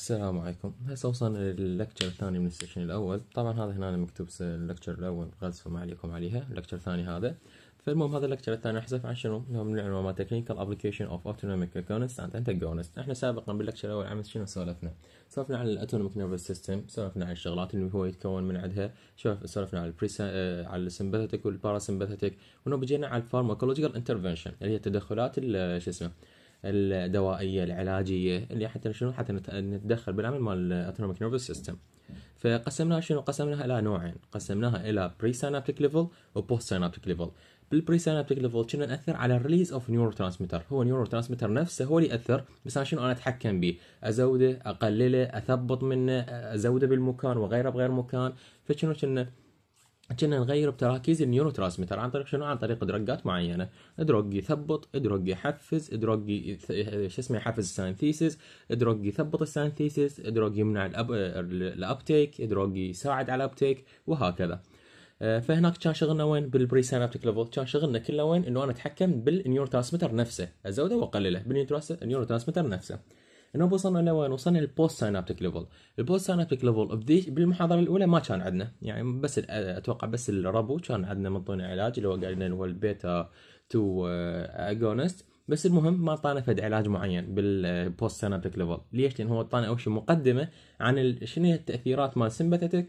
السلام عليكم هسه وصلنا لللكتشر الثاني من السكشن الاول طبعا هذا هنا مكتوب اللكتشر الاول غلس فما عليكم عليها اللكتشر الثاني هذا فالمهم هذا اللكتشر الثاني احسف عن شنو اللي هو من العنوان تكنيكال ابلكيشن اوف اوتونوميك اكونست اند انتاجونست احنا سابقا باللكتشر الاول عمل شنو سولفنا سولفنا عن الاتونوميك نيرفس سيستم سولفنا عن الشغلات اللي هو يتكون من عندها شوف سولفنا آه، على البريسا على السمباثيك ونو بجينا على الفارماكولوجيكال انترفنشن اللي هي التدخلات شو اسمه الدوائيه العلاجيه اللي حتى شنو حتى نتدخل بالعمل مال الاتونوميك نيرفس سيستم فقسمناها شنو قسمناها الى نوعين قسمناها الى بري سينابتيك ليفل وبوست سينابتيك ليفل بالبري سينابتيك ليفل كنا ناثر على الريليز اوف نيورو ترانسميتر هو نيورو ترانسميتر نفسه هو اللي ياثر بس انا شنو انا اتحكم به ازوده اقلله اثبط منه ازوده بالمكان وغيره بغير مكان فشنو كنا كنا نغير بتراكيز النيورو ترانسميتر عن طريق شنو عن طريق درجات معينه دروج يثبط دروج يحفز دروج شو اسمه يحفز السانثيسيس دروج يثبط السانثيسيس دروج يمنع الأب... الابتيك دروج يساعد على الابتيك وهكذا آه، فهناك كان شغلنا وين بالبري سينابتيك ليفل كان شغلنا كله وين انه انا اتحكم بالنيورو ترانسميتر نفسه ازوده واقلله بالنيورو ترانسميتر نفسه انه وصلنا لوين؟ وصلنا للبوست سينابتيك ليفل، البوست سينابتيك ليفل بالمحاضره الاولى ما كان عندنا يعني بس اتوقع بس الربو كان عندنا منطونا علاج اللي هو قال اللي هو البيتا تو اجونست بس المهم ما اعطانا فد علاج معين بالبوست سينابتيك ليفل ليش لان هو اعطانا اول شيء مقدمه عن شنو التاثيرات مال سمباثيتك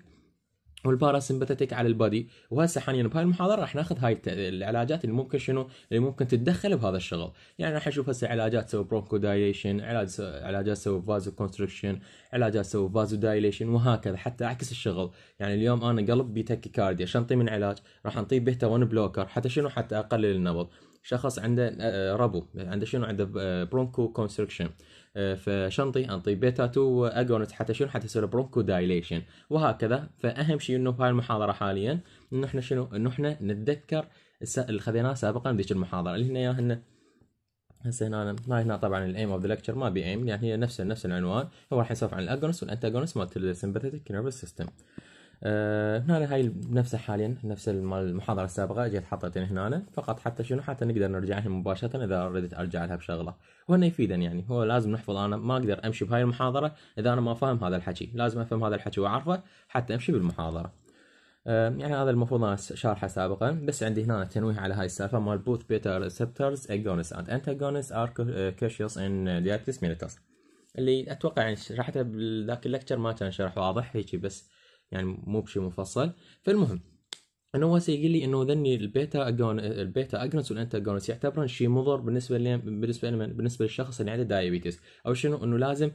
والباراسمباتيك على البادي وهسه حاليا بهاي المحاضره راح ناخذ هاي العلاجات اللي ممكن شنو اللي ممكن تتدخل بهذا الشغل يعني راح نشوف هسه علاجات تسوي برونكو دايليشن علاج علاجات تسوي فازو كونستركشن علاجات تسوي فازو دايليشن وهكذا حتى اعكس الشغل يعني اليوم انا قلب كارديا شو انطي من علاج راح انطيه بيتا 1 بلوكر حتى شنو حتى اقلل النبض شخص عنده آه، ربو عنده شنو عنده برونكو آه، كونستركشن فشنطي انطي بيتا 2 اجونت حتى شنو حتى يصير برونكو دايليشن وهكذا فاهم شيء انه في هاي المحاضره حاليا انه احنا شنو انه احنا نتذكر اللي خذيناه سابقا بذيك المحاضره اللي هنا اياها هسه هنا أنا هنا طبعا الايم اوف ذا ليكتشر ما بي ايم يعني هي نفس نفس العنوان هو راح يسولف عن الاجونس والانتاجونس مالت السمباثيتك نيرفس سيستم آه هنا هاي نفسها حاليا نفس المحاضره السابقه جيت حطيتها هنا فقط حتى شنو حتى نقدر لها مباشره اذا رديت ارجع لها بشغله وهنا يفيدني يعني هو لازم نحفظ انا ما اقدر امشي بهاي المحاضره اذا انا ما فاهم هذا الحكي لازم افهم هذا الحكي واعرفه حتى امشي بالمحاضره آه يعني هذا المفروض انا شارحه سابقا بس عندي هنا تنويه على هاي السالفه مال بوث بيتا ريسبتورز اجونس اند انتاجونس ار كيشيوس ان ديابتس ميليتس اللي اتوقع يعني شرحته بذاك اللكتشر ما كان شرح واضح هيك بس يعني مو بشيء مفصل فالمهم انه هو يقول لي انه ذني البيتا أجون البيتا اجونس والانتا اجونس يعتبرون شيء مضر بالنسبه لي بالنسبه لي بالنسبه للشخص اللي عنده دايابيتس او شنو انه لازم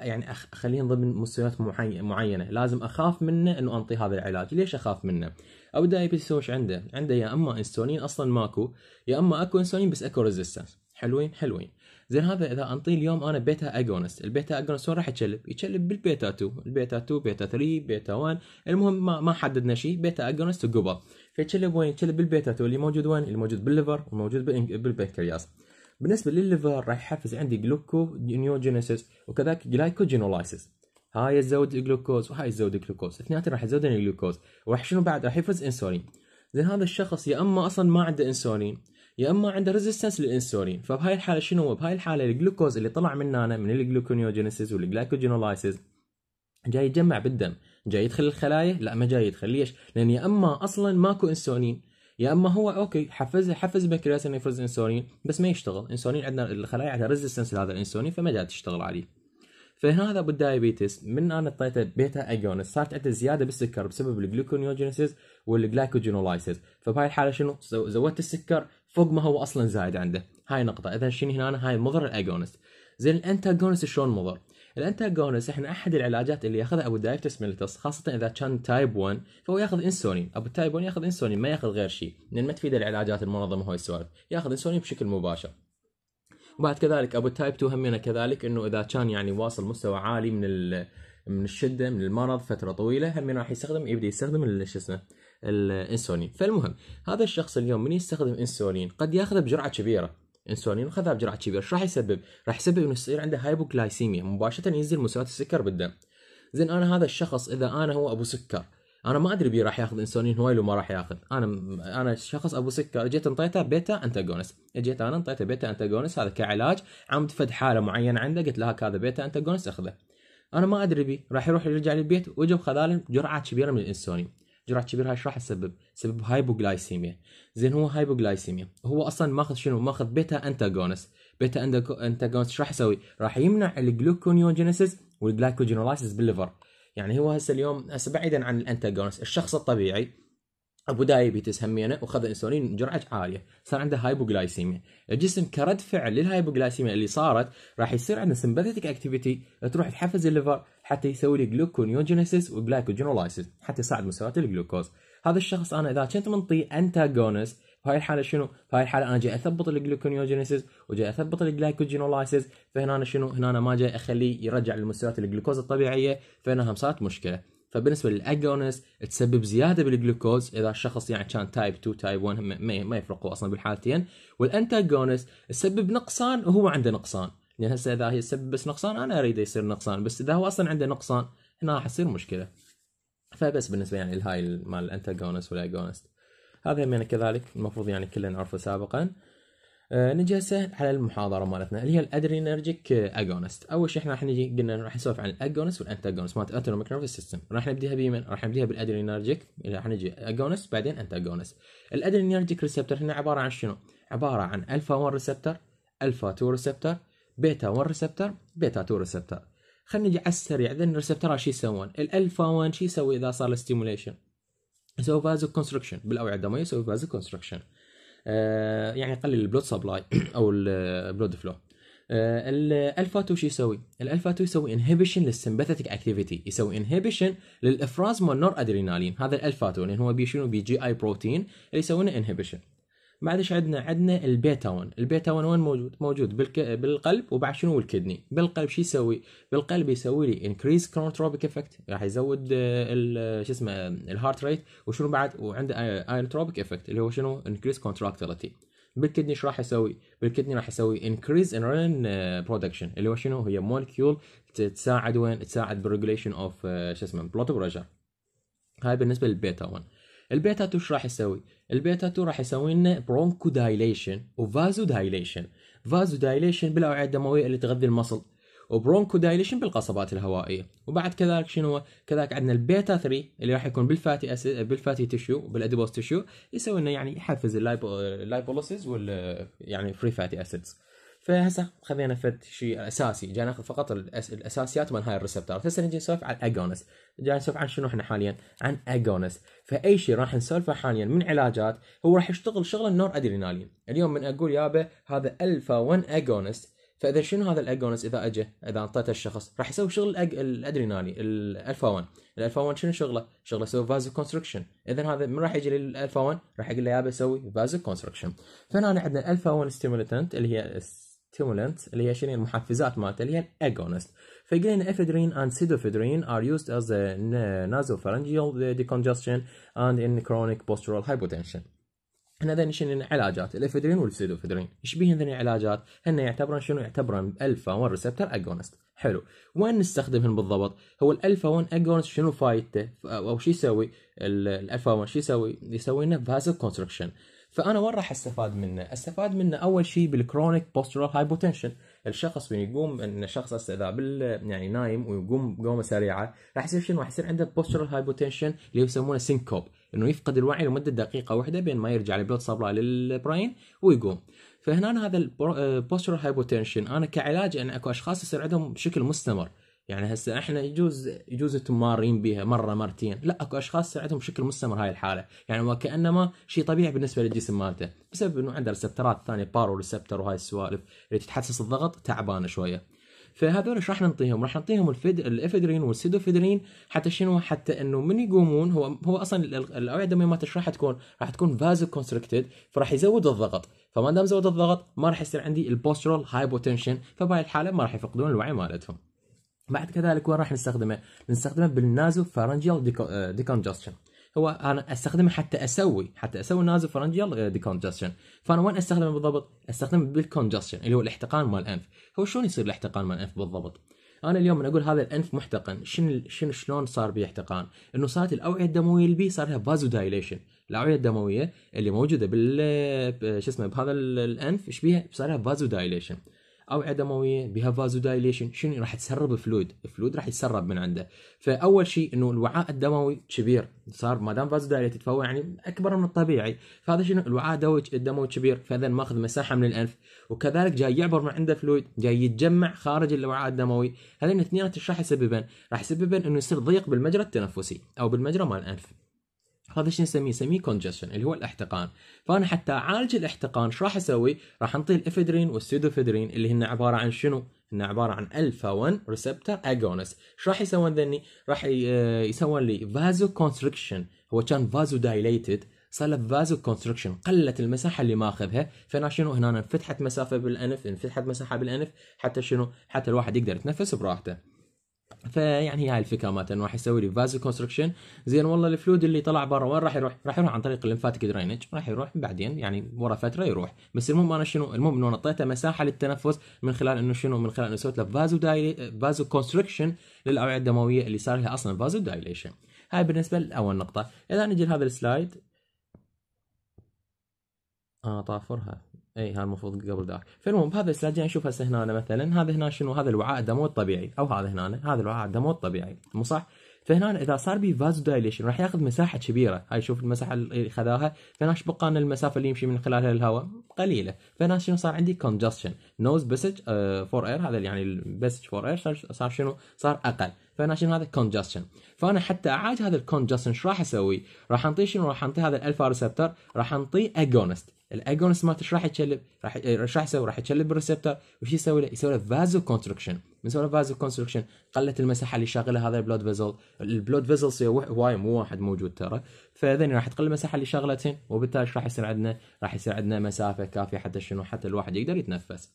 يعني اخليهم ضمن مستويات معينه لازم اخاف منه انه انطي هذا العلاج ليش اخاف منه او دايابيتس وش عنده عنده يا اما انسولين اصلا ماكو يا اما اكو انسولين بس اكو ريزيستنس حلوين حلوين زين هذا اذا انطيه اليوم انا بيتا اجونست البيتا اجونست وين راح يكلب يكلب بالبيتا 2 البيتا 2 بيتا 3 بيتا 1 المهم ما, ما حددنا شيء بيتا اجونست وقبل فيكلب وين يكلب بالبيتا 2 اللي موجود وين اللي موجود بالليفر والموجود بالبنكرياس بالنسبه للليفر راح يحفز عندي جلوكو نيوجينيسيس وكذلك جلايكوجينولايسيس هاي تزود الجلوكوز وهاي تزود الجلوكوز اثنيناتهم راح يزودون الجلوكوز وراح شنو بعد راح يفرز انسولين زين هذا الشخص يا اما اصلا ما عنده انسولين يا اما عنده ريزيستنس للانسولين فبهاي الحاله شنو بهاي الحاله الجلوكوز اللي طلع من هنا من الجلوكونيوجينيسيس والجلايكوجينولايسيس جاي يتجمع بالدم جاي يدخل الخلايا لا ما جاي يدخل ليش لان يا اما اصلا ماكو انسولين يا اما هو اوكي حفز حفز البنكرياس انه يفرز انسولين بس ما يشتغل انسولين عندنا الخلايا عندها ريزيستنس لهذا الانسولين فما جاي تشتغل عليه فهنا هذا الدايابيتس من انا اعطيته بيتا اجونس صارت عنده زياده بالسكر بسبب الجلوكونيوجينيسيس والجلايكوجينولايسيس فبهاي الحاله شنو زودت السكر فوق ما هو اصلا زايد عنده هاي نقطه اذا شنو هنا هاي مضر الاجونست زين الانتاجونست شلون مضر الانتاجونست احنا احد العلاجات اللي ياخذها ابو الدايفتس ميليتس خاصه اذا كان تايب 1 فهو ياخذ انسولين ابو تايب 1 ياخذ انسولين ما ياخذ غير شيء لان ما تفيد العلاجات المنظمه هاي السوالف ياخذ انسولين بشكل مباشر وبعد كذلك ابو تايب 2 همنا كذلك انه اذا كان يعني واصل مستوى عالي من من الشده من المرض فتره طويله هم راح يستخدم يبدا يستخدم شو اسمه الانسولين فالمهم هذا الشخص اليوم من يستخدم انسولين قد ياخذه بجرعه كبيره انسولين وخذها بجرعه كبيره ايش راح يسبب؟ راح يسبب انه يصير عنده هايبوكلايسيميا مباشره ينزل مستويات السكر بالدم زين انا هذا الشخص اذا انا هو ابو سكر انا ما ادري بيه راح ياخذ انسولين هواي لو ما راح ياخذ انا انا شخص ابو سكر جيت انطيته بيتا انتاجونس جيت انا انطيته بيتا انتاجونس هذا كعلاج عم تفد حاله معينه عنده قلت له هذا بيتا انتاجونس اخذه انا ما ادري بيه راح يروح يرجع للبيت وجب وخذ له جرعه كبيره من الانسولين جرعه كبيره هاي ايش راح تسبب؟ سبب هايبوغلايسيميا زين هو هايبوغلايسيميا هو اصلا ماخذ شنو؟ ماخذ بيتا انتاغونس بيتا انتاغونس ايش راح يسوي؟ راح يمنع الجلوكونيوجينيسيس والجلايكوجينولايسيس بالليفر يعني هو هسه اليوم هسه بعيدا عن الانتاغونس الشخص الطبيعي ابو دايبيتس همينه وخذ انسولين جرعه عاليه صار عنده هايبوغلايسيميا الجسم كرد فعل للهايبوغلايسيميا اللي صارت راح يصير عنده سمباثيتك اكتيفيتي تروح تحفز الليفر حتى يسوي لي جلوكونيوجينيسيس وجلايكوجينولايسيس حتى يساعد مستويات الجلوكوز هذا الشخص انا اذا كنت منطي انتاغونس هاي الحاله شنو؟ هاي الحاله انا جاي اثبط الجلوكونيوجينيسيس وجاي اثبط الجلايكوجينولايسيس فهنا أنا شنو؟ هنا أنا ما جاي اخليه يرجع لمستويات الجلوكوز الطبيعيه فهنا هم صارت مشكله. فبالنسبه للاجونس تسبب زياده بالجلوكوز اذا الشخص يعني كان تايب 2 تايب 1 ما, ما يفرقوا اصلا بالحالتين والانتاجونس تسبب نقصان وهو عنده نقصان لان يعني هسه اذا هي تسبب بس نقصان انا اريده يصير نقصان بس اذا هو اصلا عنده نقصان هنا راح تصير مشكله فبس بالنسبه يعني لهاي مال الانتاجونست والايجونست هذا يعني كذلك المفروض يعني كلنا نعرفه سابقا أه نجي هسه على المحاضره مالتنا اللي هي الادرينرجيك اجونست اول شيء احنا راح نجي قلنا راح نسولف عن الاجونست والانتاجونست مالت اوتونوميك نيرفس سيستم راح نبديها بيمن راح نبديها بالادرينرجيك راح نجي اجونست بعدين انتاجونست الادرينرجيك ريسبتور هنا عباره عن شنو عباره عن الفا 1 ريسبتور الفا 2 ريسبتور بيتا 1 ريسبتر بيتا 2 ريسبتر خلينا نجي على السريع ذن الريسبترات شو يسوون الالفا 1 شو يسوي اذا صار له ستيموليشن يسوي فازو كونستركشن بالاوعيه الدمويه يسوي فازو كونستركشن آه، يعني يقلل البلود سبلاي او البلود آه، فلو الالفا 2 شو يسوي؟ الالفا 2 يسوي انهبيشن للسمباثيك اكتيفيتي يسوي انهبيشن للافراز مال نور ادرينالين هذا الالفا 2 لان هو بي شنو بي جي اي بروتين اللي يسوي لنا انهبيشن بعدش عندنا عندنا البيتا 1 البيتا 1 وين موجود موجود بالك... بالقلب وبعد شنو الكدني بالقلب شو يسوي بالقلب يسوي لي انكريز كرونتروبيك افكت راح يزود آه، شو اسمه الهارت ريت وشنو بعد وعنده اينتروبيك افكت اللي هو شنو انكريز كونتراكتيليتي بالكدني ايش راح يسوي؟ بالكدني راح يسوي انكريز انرلين برودكشن اللي هو شنو هي مولكيول تساعد وين؟ تساعد بريجوليشن اوف آه، شو اسمه بلوت بريشر هاي بالنسبه للبيتا 1 البيتا 2 ايش راح يسوي؟ البيتا 2 راح يسوي لنا برونكو دايليشن وفازو دايليشن فازو دايليشن بالاوعيه الدمويه اللي تغذي المصل وبرونكو دايليشن بالقصبات الهوائيه وبعد كذلك شنو كذلك عندنا البيتا 3 اللي راح يكون بالفاتي أس... بالفاتي تشو بالادبوس تشو يسوي لنا يعني يحفز اللايبوليسيز وال يعني فري فاتي اسيدز فهسه خذينا فد شيء اساسي جاي ناخذ فقط الأس... الاساسيات مال هاي الريسبتورات هسه نجي نسولف عن الاجونس جاي نسولف عن شنو احنا حاليا عن اجونس فاي شيء راح نسولفه حاليا من علاجات هو راح يشتغل شغل النور ادرينالين اليوم من اقول يابا هذا الفا 1 اجونس فاذا شنو هذا الاجونس اذا اجى اذا اعطيته الشخص راح يسوي شغل الأج... الادرينالي الالفا 1 الالفا 1 شنو شغله شغله يسوي فازو كونستركشن اذا هذا من راح يجي للالفا 1 راح يقول له يابا سوي فازو كونستركشن فهنا عندنا الالفا 1 ستيمولتنت اللي هي stimulant اللي هي شنو المحفزات مالته اللي هي الاجونست فيقول افيدرين اند سيدوفيدرين ار are used as a nasopharyngeal decongestion and in chronic postural احنا ذن شنو العلاجات الافيدرين والسيدوفيدرين ايش بيهن ذن العلاجات هن يعتبرون شنو يعتبرون الفا 1 ريسبتر اجونست حلو وين نستخدمهم بالضبط هو الالفا 1 اجونست شنو فايدته او شو يسوي الالفا 1 شو يسوي يسوي لنا فازو كونستركشن فانا وين راح استفاد منه؟ استفاد منه اول شيء بالكرونيك بوسترال هايبوتنشن، الشخص من يقوم ان الشخص اذا بال يعني نايم ويقوم قومه سريعه راح يصير شنو؟ راح يصير عنده بوسترال هايبوتنشن اللي يسمونه سينكوب، انه يفقد الوعي لمده دقيقه واحده بين ما يرجع البلوت سبلاي للبراين ويقوم. فهنا هذا البوسترال هايبوتنشن انا كعلاج ان اكو اشخاص يصير عندهم بشكل مستمر، يعني هسه احنا يجوز يجوز انتم مارين بها مره مرتين لا اكو اشخاص صار عندهم بشكل مستمر هاي الحاله يعني وكانما شيء طبيعي بالنسبه للجسم مالته بسبب انه عنده ريسبترات ثانيه بارو ريسبتر وهاي السوالف اللي تتحسس الضغط تعبانه شويه فهذول ايش راح نعطيهم؟ راح نعطيهم الافيدرين والسيدوفيدرين حتى شنو حتى انه من يقومون هو هو اصلا الاوعيه الدمويه مالته راح تكون؟ راح تكون فازو كونستركتد فراح يزود الضغط، فما دام زود الضغط ما راح يصير عندي البوسترال هايبوتنشن فبهاي الحاله ما راح يفقدون الوعي مالتهم. بعد كذلك وين راح نستخدمه؟ نستخدمه بالنازو فارنجيال آه، ديكونجستشن هو انا استخدمه حتى اسوي حتى اسوي نازو فارنجيال آه، ديكونجستشن فانا وين استخدمه بالضبط؟ استخدمه بالكونجستشن اللي هو الاحتقان مال الانف هو شلون يصير الاحتقان مال الانف بالضبط؟ انا اليوم من اقول هذا الانف محتقن شنو شنو شلون صار به احتقان؟ انه صارت الاوعيه الدمويه اللي بيه صار لها فازو دايليشن الاوعيه الدمويه اللي موجوده بال آه، شو اسمه بهذا الانف ايش بيها؟ صار لها فازو دايليشن اوعيه دمويه بها فازودايليشن شنو راح تسرب فلويد الفلويد راح يتسرب من عنده فاول شيء انه الوعاء الدموي كبير صار ما دام دايليت فهو يعني اكبر من الطبيعي فهذا شنو الوعاء الدموي كبير فاذا ماخذ مساحه من الانف وكذلك جاي يعبر من عنده فلويد جاي يتجمع خارج الوعاء الدموي هذين الاثنين راح يسببن راح يسببن انه يصير ضيق بالمجرى التنفسي او بالمجرى مال الانف هذا شو نسميه؟ نسميه كونجشن اللي هو الاحتقان، فانا حتى اعالج الاحتقان شو راح اسوي؟ راح انطي الافيدرين والسيدوفيدرين اللي هن عباره عن شنو؟ هن عباره عن الفا 1 ريسبتر اجونس، شو راح يسوون ذني؟ راح آه، يسوون لي فازو كونستريكشن، هو كان فازو دايليتد صار له فازو كونستركشن قلت المساحه اللي ماخذها فانا شنو هنا انفتحت مسافه بالانف انفتحت مساحه بالانف حتى شنو حتى الواحد يقدر يتنفس براحته فيعني هاي الفكره مالت انه راح يسوي لي فازو كونستركشن زين والله الفلود اللي طلع برا وين راح يروح؟ راح يروح عن طريق الليمفاتيك درينج راح يروح بعدين يعني ورا فتره يروح بس المهم انا شنو المهم انه نطيته مساحه للتنفس من خلال انه شنو من خلال انه سويت له فازو دايلي فازو كونستركشن للاوعيه الدمويه اللي صار لها اصلا فازو دايليشن هاي بالنسبه لاول نقطه اذا نجي لهذا السلايد انا طافرها اي هذا المفروض قبل ذاك فالمهم بهذا السلاج نشوف يعني هسه هنا مثلا هذا هنا شنو هذا الوعاء الدموي الطبيعي او هذا هنا هذا الوعاء الدموي الطبيعي مو صح فهنا اذا صار بي فازو دايليشن راح ياخذ مساحه كبيره هاي شوف المساحه اللي خذاها فهنا ايش بقى المسافه اللي يمشي من خلالها الهواء قليله فهنا شنو صار عندي كونجستشن نوز بسج فور اير هذا يعني البسج فور اير صار شنو صار اقل فانا عشان هذا كونجستشن فانا حتى اعالج هذا الكونجستشن ايش راح اسوي؟ راح انطيه شنو؟ راح انطيه هذا الالفا ريسبتر راح انطيه اجونست الاجونست مالته ايش راح يتشلب؟ راح ايش راح يسوي؟ راح يتشلب الريسبتر وش يسوي له؟ يسوي له فازو كونستركشن من له فازو كونستركشن قلت المساحه اللي شاغله هذا البلود فيزل البلود فيزل هواي مو واحد موجود ترى فاذن راح تقل المساحه اللي شغلتهن وبالتالي ايش راح يصير عندنا؟ راح يصير عندنا مسافه كافيه حتى شنو؟ حتى الواحد يقدر يتنفس.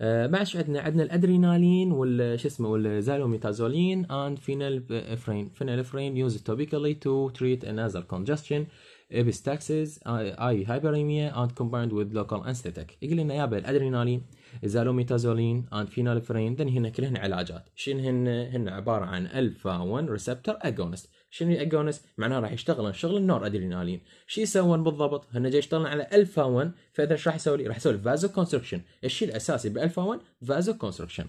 ما آه، عادش عندنا عندنا الادرينالين والش اسمه والزالوميتازولين اند and phenylephrine phenylephrine يوز توبيكالي تو تريت انازر كونجستشن epistaxis اي هايبريميا اند كومبايند وذ لوكال انستيتك يقول لنا يابا الادرينالين الزالوميتازولين and phenylephrine ذن هنا كلهن علاجات شنو هن هن عباره عن الفا 1 ريسبتر اجونست شنو الاجونست معناه راح يشتغلون شغل النور ادرينالين شو يسوون بالضبط هن جاي يشتغلون على الفا 1 فاذا ايش راح يسوي راح يسوي فازو كونستركشن الشيء الاساسي بالفا 1 فازو كونستركشن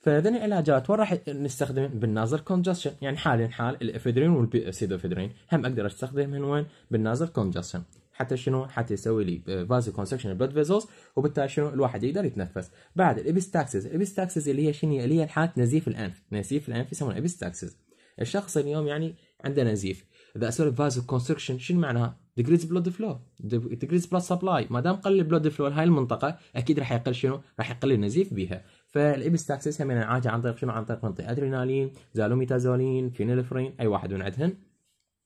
فهذين العلاجات وين راح نستخدم بالنازل كونجستشن يعني حاليا حال الافيدرين والسيدوفيدرين هم اقدر من وين بالنازل كونجستشن حتى شنو حتى يسوي لي فازو كونستركشن بلود فيزلز وبالتالي شنو الواحد يقدر يتنفس بعد الابستاكسز الابستاكسز اللي هي شنو اللي هي حاله نزيف الانف نزيف الانف يسمونه ابستاكسز الشخص اليوم يعني عندنا نزيف اذا اسوي فازو كونستركشن شنو معناها؟ ديكريز بلود فلو ديكريز بلاد سبلاي ما دام قل البلود فلو لهاي المنطقه اكيد راح يقل شنو؟ راح يقل النزيف بيها فالابستاكسس هم نعالجه يعني عن طريق شنو؟ عن طريق نعطي ادرينالين، زالوميتازولين، فينيلفرين اي واحد من عندهن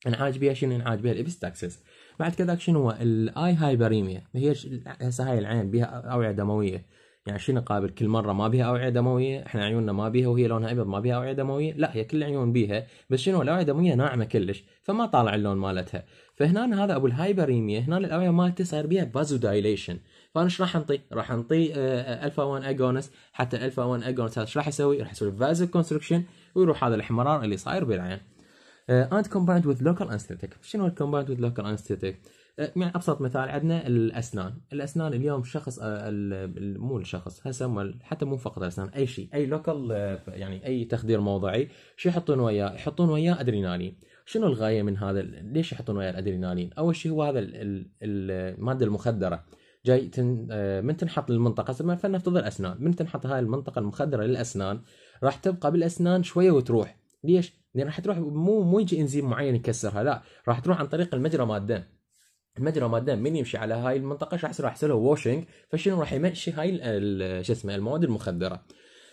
نعالج بها شنو؟ نعالج بها الابستاكسس بعد كذاك شنو هو الاي هايبريميا هي هسه هاي العين بها اوعيه دمويه يعني شنو قابل كل مره ما بيها اوعيه دمويه احنا عيوننا ما بيها وهي لونها ابيض ما بيها اوعيه دمويه لا هي كل العيون بيها بس شنو الاوعيه الدمويه ناعمه كلش فما طالع اللون مالتها فهنا هذا ابو الهايبريميا هنا الاوعيه مالته صاير بيها بازو دايليشن فانا ايش راح انطي؟ راح انطي الفا 1 اجونس حتى الفا 1 اجونس هذا ايش راح يسوي؟ راح يسوي فازو كونستركشن ويروح هذا الاحمرار اللي صاير بالعين. اند كومبايند وذ لوكال انستيتيك شنو الكومبايند وذ لوكال انستيتيك؟ يعني ابسط مثال عندنا الاسنان، الاسنان اليوم شخص آه، مو الشخص هسه حتى مو فقط الاسنان اي شيء اي لوكال آه، يعني اي تخدير موضعي شو يحطون وياه؟ يحطون وياه ادرينالين، شنو الغايه من هذا ليش يحطون وياه الادرينالين؟ اول شيء هو هذا الماده المخدره جاي تن... من تنحط للمنطقه فلنفترض الاسنان، من تنحط هاي المنطقه المخدره للاسنان راح تبقى بالاسنان شويه وتروح، ليش؟ لان راح تروح مو مو يجي انزيم معين يكسرها لا راح تروح عن طريق المجرى مال الدم المجرى ما دام من يمشي على هاي المنطقه شو راح يصير له ووشنج فشنو راح يمشي هاي شو اسمه المواد المخدره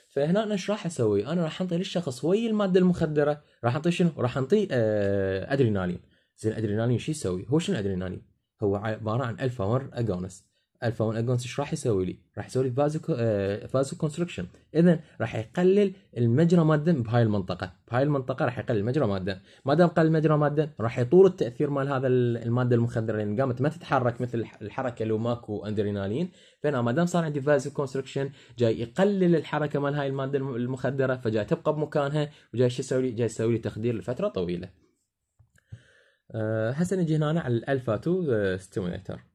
فهنا انا ايش راح اسوي؟ انا راح انطي للشخص وي الماده المخدره راح انطيه شنو؟ راح انطيه آه، ادرينالين زين الادرينالين شو يسوي؟ هو شنو الادرينالين؟ هو عباره عن الفا 1 اجونست 1 اجونس ايش راح يسوي لي؟ راح يسوي لي فازو فازو كونستركشن اذا راح يقلل المجرى مال الدم بهاي المنطقه بهاي المنطقه راح يقلل مجرى مال الدم ما دام قل المجرى مال الدم راح يطول التاثير مال هذا الماده المخدره لان قامت ما تتحرك مثل الحركه لو ماكو اندرينالين فانا ما دام صار عندي فازو كونستركشن جاي يقلل الحركه مال هاي الماده المخدره فجاي تبقى بمكانها وجاي شو يسوي لي؟ جاي يسوي لي تخدير لفتره طويله. آه، هسه نجي هنا على الالفا 2 ستيميوليتر آه،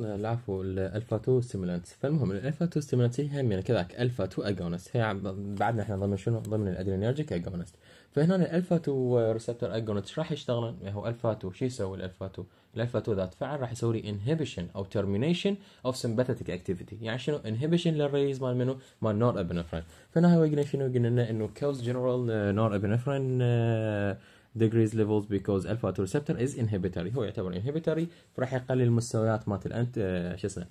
العفو الالفا 2 ستيمولانتس فالمهم الالفا 2 ستيمولانتس هي همين كذاك الفا 2 اجونست هي بعدنا احنا ضمن شنو ضمن الادرينرجيك اجونست فهنا الالفا 2 ريسبتور اجونست ايش راح يشتغل هو الفا 2 شو يسوي الالفا 2 الالفا 2 ذات فعل راح يسوي لي انهبيشن او ترمينيشن اوف سمباثيتك اكتيفيتي يعني شنو انهبيشن للريليز مال منو مال نور ابنفرين فهنا هو قلنا شنو قلنا انه كوز جنرال آه، نور ابنفرين آه، degrees levels because alpha 2 receptor is inhibitory هو يعتبر inhibitory فراح يقلل مستويات مالت الانت آه، شو اسمه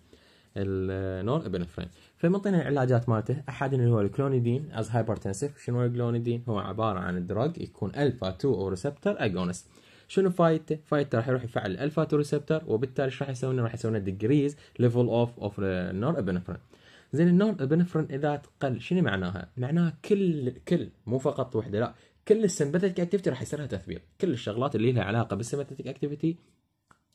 النور آه، ابنفرين فمنطينا العلاجات مالته احد اللي هو الكلونيدين از هايبرتنسيف شنو هو الكلونيدين هو عباره عن دراج يكون الفا 2 او ريسبتر اجونست شنو فايدته؟ فايدته راح يروح يفعل الالفا 2 ريسبتر وبالتالي ايش راح يسوي راح يسوي لنا ديجريز ليفل اوف اوف النور ابنفرين زين النور ابنفرين اذا تقل شنو معناها؟ معناها كل كل مو فقط وحده لا كل السمبثيتك اكتيفيتي راح يصير لها تثبيط كل الشغلات اللي لها علاقه بالسمبثيتك اكتيفيتي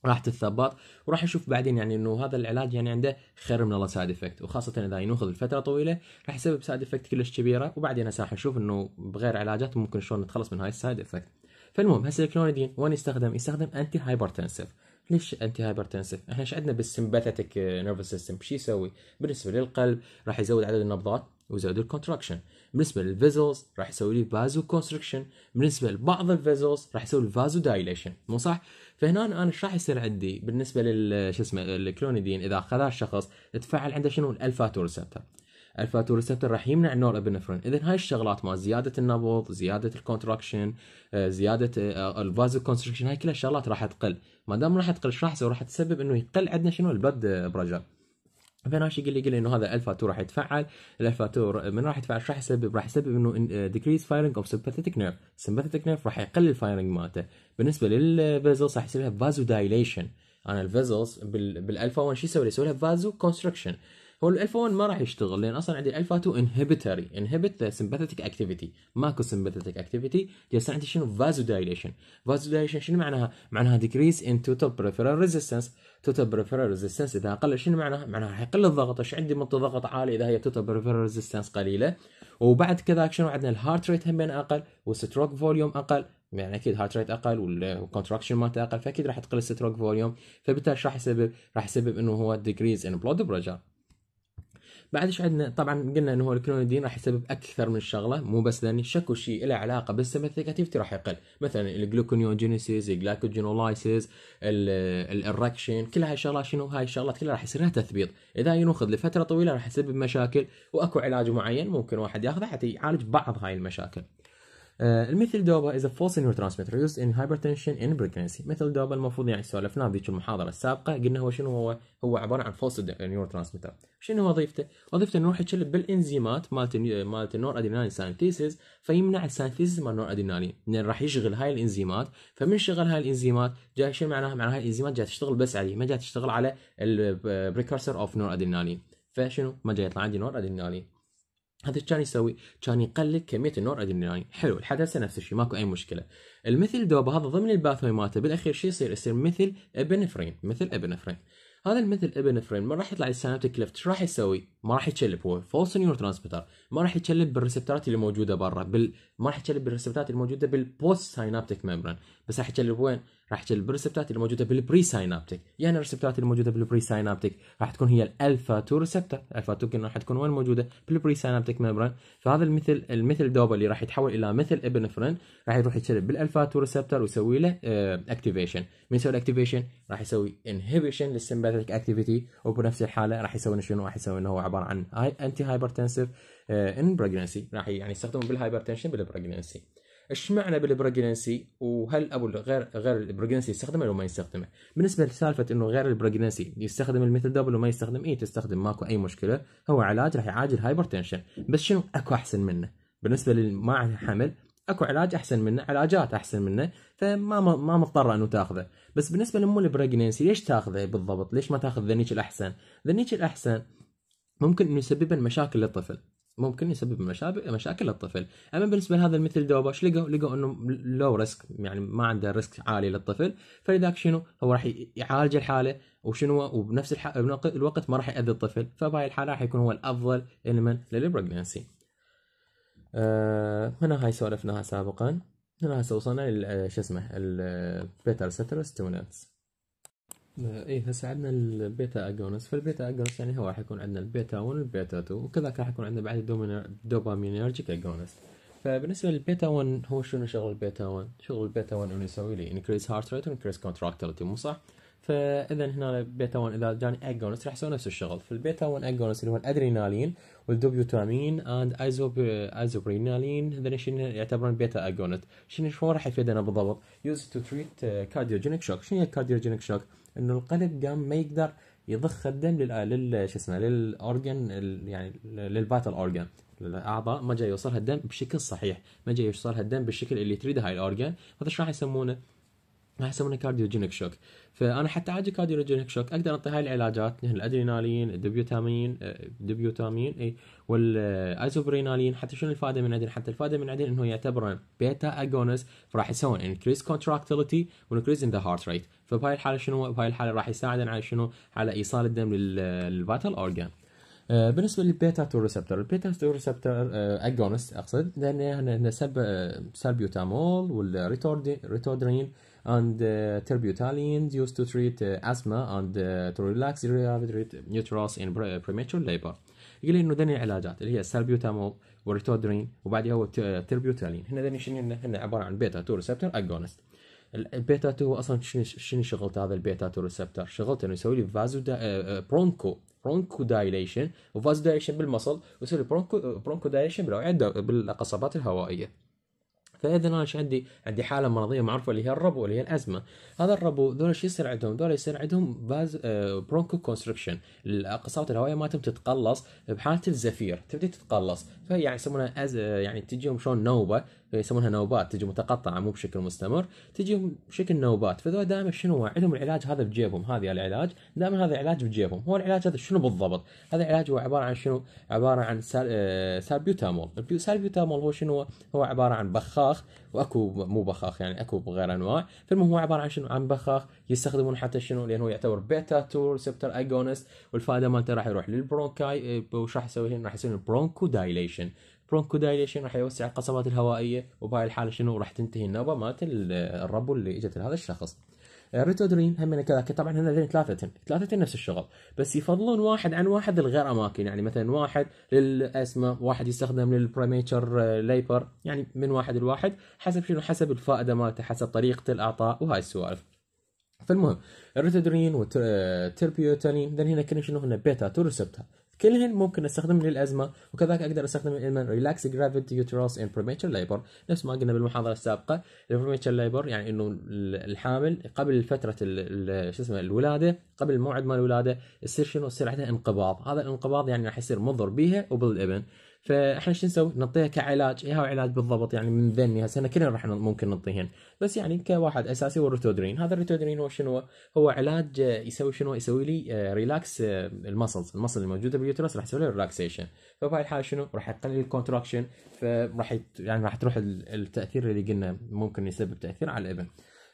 راح تتثبط وراح نشوف بعدين يعني انه هذا العلاج يعني عنده خير من الله سايد افكت وخاصه اذا ينوخذ لفتره طويله راح يسبب سايد افكت كلش كبيره وبعدين هسه راح نشوف انه بغير علاجات ممكن شلون نتخلص من هاي السايد افكت فالمهم هسه الكلونيدين وين يستخدم؟ يستخدم انتي هايبرتنسف ليش انتي هايبرتنسف؟ احنا ايش عندنا بالسمباثيتك نيرفس سيستم؟ شو يسوي؟ بالنسبه للقلب راح يزود عدد النبضات ويزود الكونتراكشن بالنسبه للفيزلز راح يسوي لي فازو كونستركشن بالنسبه لبعض الفيزلز راح يسوي لي فازو دايليشن مو صح فهنا انا ايش راح يصير عندي بالنسبه لل شو اسمه الكلونيدين اذا اخذها الشخص تفعل عنده شنو ريسبتر ريسبتور تو ريسبتر راح يمنع النور ابنفرين اذا هاي الشغلات ما زياده النبض زياده الكونتراكشن آه، زياده آه، الفازو كونستركشن هاي كلها الشغلات راح تقل ما دام راح تقل ايش راح يسوي راح تسبب انه يقل عندنا شنو البلد آه، برجر فناشي قال لي قال لي انه هذا الفا 2 راح يتفعل الالفا 2 من راح يتفعل راح يسبب راح يسبب انه ديكريز فايرنج اوف سمباثيتك نيرف سمباثيتك نيرف راح يقلل الفايرنج مالته بالنسبه للفيزلز راح يصير لها فازو دايليشن انا الفيزلز بالالفا 1 شو يسوي يسوي لها فازو كونستركشن هو الالفا 1 ما راح يشتغل لان اصلا عندي الالفا 2 انهبيتري انهبت ذا سمباثيتك اكتيفيتي ماكو سمباثيتك اكتيفيتي جالس عندي شنو فازو دايليشن فازو دايليشن شنو معناها؟ معناها ديكريس ان توتال بريفرال ريزيستنس توتال بريفرال ريزيستنس اذا اقل شنو معناها؟ معناها راح يقل الضغط ايش عندي منطقه ضغط عالي اذا هي توتال بريفرال ريزيستنس قليله وبعد كذاك شنو عندنا الهارت ريت هم اقل والستروك فوليوم اقل يعني اكيد هارت ريت اقل والكونتراكشن مالته اقل فاكيد راح تقل الستروك فوليوم فبالتالي ايش راح يسبب راح يسبب انه هو ديكريز ان بلود بريشر بعد ايش عندنا طبعا قلنا انه هو الكلونيدين راح يسبب اكثر من شغله مو بس لاني شكو شيء له علاقه بالسمك نيجاتيفتي راح يقل مثلا الجلوكونيوجينيسيس الجلايكوجينولايسيس الاركشن، كل هاي الشغلات شنو هاي الشغلات كلها راح يصير لها تثبيط اذا ينوخذ لفتره طويله راح يسبب مشاكل واكو علاج معين ممكن واحد ياخذه حتى يعالج بعض هاي المشاكل آه، الميثيلدوبا is a false neurotransmitter used in hypertension in pregnancy دوبا المفروض يعني سولفناه بذيك المحاضرة السابقة قلنا هو شنو هو هو عبارة عن false neurotransmitter شنو وظيفته؟ وظيفته انه يروح يتشلب بالانزيمات مالت مالت النور ادرينالين سانثيسز فيمنع السانثيسز مال النور ادرينالين لان راح يشغل هاي الانزيمات فمن شغل هاي الانزيمات جاي شو معناها؟ معناها هاي الانزيمات جاي تشتغل بس عليه ما جاي تشتغل على البريكرسر اوف نور ادرينالين فشنو؟ ما جاي يطلع عندي نور ادرينالين هذا ايش كان يسوي؟ كان يقلل كميه النور ادرينالين، حلو الحدثه نفس الشيء ماكو اي مشكله. المثل دوبا هذا ضمن الباثوي مالته بالاخير شو يصير؟ يصير مثل ابنفرين، مثل ابنفرين. هذا المثل ابنفرين ما راح يطلع للسينابتيك ليفت شو راح يسوي؟ ما راح يتشلب هو فولس نيور ترانسبتر، ما راح يتشلب بالريسبتات اللي موجوده برا، بال... ما راح يتشلب بالريسبتورات الموجوده بالبوست سينابتيك ميمبرين، بس راح يجلب وين؟ راح يجلب الريسبتات اللي موجوده بالبري ساينابتيك، يعني الريسبتات اللي موجوده بالبري ساينابتيك راح تكون هي الالفا 2 ريسبتر، الالفا 2 راح تكون وين موجوده؟ بالبري ساينابتيك ميمبرين، فهذا المثل المثل دوبا اللي راح يتحول الى مثل ابنفرين راح يروح يجلب بالالفا 2 ريسبتر ويسوي له اكتيفيشن، آه، من يسوي الاكتيفيشن راح يسوي انهبيشن للسمباتيك اكتيفيتي وبنفس الحاله راح يسوي شنو؟ راح يسوي انه هو عباره عن انتي هايبرتنسيف ان بريجنسي راح يعني يستخدمون بالهايبرتنشن بالبريجنسي. ايش معنى بالبرجنسي وهل ابو غير غير البرجنسي يستخدمه ولا ما يستخدمه بالنسبه لسالفه انه غير البرجنسي يستخدم الميثل دبل وما يستخدم اي تستخدم ماكو اي مشكله هو علاج راح يعالج الهايبرتنشن بس شنو اكو احسن منه بالنسبه للما عنده حمل اكو علاج احسن منه علاجات احسن منه فما ما مضطره انه تاخذه بس بالنسبه لمو البرجنسي ليش تاخذه بالضبط ليش ما تاخذ ذنيك الاحسن ذنيك الاحسن ممكن انه يسبب مشاكل للطفل ممكن يسبب مشاكل للطفل اما بالنسبه لهذا المثل ايش لقوا لقوا انه لو ريسك يعني ما عنده ريسك عالي للطفل فلذلك شنو هو راح يعالج الحاله وشنو وبنفس الح... الوقت ما راح ياذي الطفل فبهاي الحاله راح يكون هو الافضل لمن للبرجنسي آه هنا هاي سولفناها سابقا هنا هسه وصلنا آه، شو اسمه البيتر ستر ستونتس اي هسه عندنا البيتا اجونس فالبيتا اجونس يعني هو راح يكون عندنا البيتا 1 والبيتا 2 وكذلك راح يكون عندنا بعد الدوبامينرجيك اجونس فبالنسبه للبيتا 1 هو شنو شغل البيتا 1 شغل البيتا 1 انه يسوي لي انكريز هارت ريت وانكريز كونتراكتيليتي مو صح فاذا هنا البيتا 1 اذا جاني اجونس راح يسوي نفس الشغل فالبيتا 1 اجونس اللي هو الادرينالين والدوبيوتامين اند ايزوبرينالين هذول شنو يعتبرون بيتا اجونس شنو شلون راح يفيدنا بالضبط يوز تو تريت كارديوجينيك شوك شنو هي الكارديوجينيك شوك انه القلب قام ما يقدر يضخ الدم لل شو اسمه للاورجن يعني للباتل اورجن الاعضاء ما جاي يوصلها الدم بشكل صحيح ما جاي يوصلها الدم بالشكل اللي تريده هاي الاورجن هذا ايش راح يسمونه ما يسمونه كارديوجينيك شوك فانا حتى اعالج كارديوجينيك شوك اقدر انطي هاي العلاجات مثل الادرينالين الدبيوتامين الدبيوتامين آه، اي والايزوبرينالين حتى شنو الفائده من عندنا حتى الفائده من عندنا انه يعتبر بيتا اجونست فراح يسوون انكريز كونتراكتيليتي وانكريز ان ذا هارت ريت فبهاي الحاله شنو بهاي الحاله راح يساعدنا على شنو على ايصال الدم للفيتال اورجان آه، بالنسبه للبيتا 2 ريسبتور البيتا 2 ريسبتور اجونست آه، اقصد لان هنا سلبيوتامول والريتوردرين and uh, terbutalians used to treat uh, asthma and uh, to relax irritated uterus in premature labor يقول لي انه ذني العلاجات اللي هي السالبيوتامول والريتودرين وبعدها هو التربيوتالين آه، هنا ذني شنو هنا عباره عن بيتا 2 ريسبتر اجونست البيتا 2 اصلا شنو شنو شغلته هذا البيتا 2 ريسبتر شغلته انه يسوي لي فازو دا برونكو برونكو دايليشن وفازو دايليشن بالمصل ويسوي لي برونكو برونكو دايليشن بالاوعيه بالقصبات الهوائيه فاذا انا ايش عندي؟ عندي حاله مرضيه معروفه اللي هي الربو اللي هي الازمه، هذا الربو ذول ايش يصير عندهم؟ ذول يصير عندهم باز برونكو كونستركشن، القصات الهوائيه ما تم تتقلص بحاله الزفير، تبدي تتقلص، فيعني يسمونها آه، يعني تجيهم شلون نوبه يسمونها نوبات تجي متقطعه مو بشكل مستمر تجيهم بشكل نوبات فذول دائما شنو عندهم العلاج هذا بجيبهم هذه العلاج دائما هذا العلاج بجيبهم هو العلاج هذا شنو بالضبط هذا العلاج هو عباره عن شنو عباره عن سال... آه، سالبيوتامول السالبيوتامول هو شنو هو عباره عن بخاخ واكو مو بخاخ يعني اكو بغير انواع فالمهم هو عباره عن شنو عن بخاخ يستخدمون حتى شنو لانه يعتبر بيتا 2 ريسبتر اجونست والفائده مالته راح يروح للبرونكاي آه، وش راح يسوي هنا راح يسوي برونكو دايليشن برونكودايليشن راح يوسع القصبات الهوائيه وبهاي الحاله شنو راح تنتهي النوبه مالت الربو اللي اجت لهذا الشخص آه، ريتودرين هم كذلك طبعا هن ثلاثتهم ثلاثتهم نفس الشغل بس يفضلون واحد عن واحد للغير اماكن يعني مثلا واحد للاسما واحد يستخدم للبريميتشر ليبر آه، يعني من واحد لواحد حسب شنو حسب الفائده مالته حسب طريقه الاعطاء وهاي السوالف فالمهم الريتودرين والتربيوتالين آه، ذن هنا كنا شنو هنا بيتا تو ريسبتر كلهن ممكن استخدم للازمه وكذلك اقدر استخدم الالمان ريلاكس جرافيت يوتراس ان بريميتشر ليبر نفس ما قلنا بالمحاضره السابقه البريميتشر ليبر يعني انه الحامل قبل فتره شو اسمه الولاده قبل الموعد مال الولاده يصير شنو يصير عندها انقباض هذا الانقباض يعني راح يصير مضر بيها وبالابن فاحنا شو نسوي؟ نعطيها كعلاج هي إيه هو علاج بالضبط يعني من ذني يعني هسه كلنا راح ممكن نعطيهن بس يعني كواحد اساسي هو الريتودرين هذا الريتودرين هو شنو هو علاج آه، يسوي شنو يسوي لي ريلاكس آه، آه، المسلز المسل الموجوده باليوترس راح يسوي لي ريلاكسيشن فبهاي الحاله شنو راح يقلل الكونتراكشن فراح يعني راح تروح التاثير اللي قلنا ممكن يسبب تاثير على الابن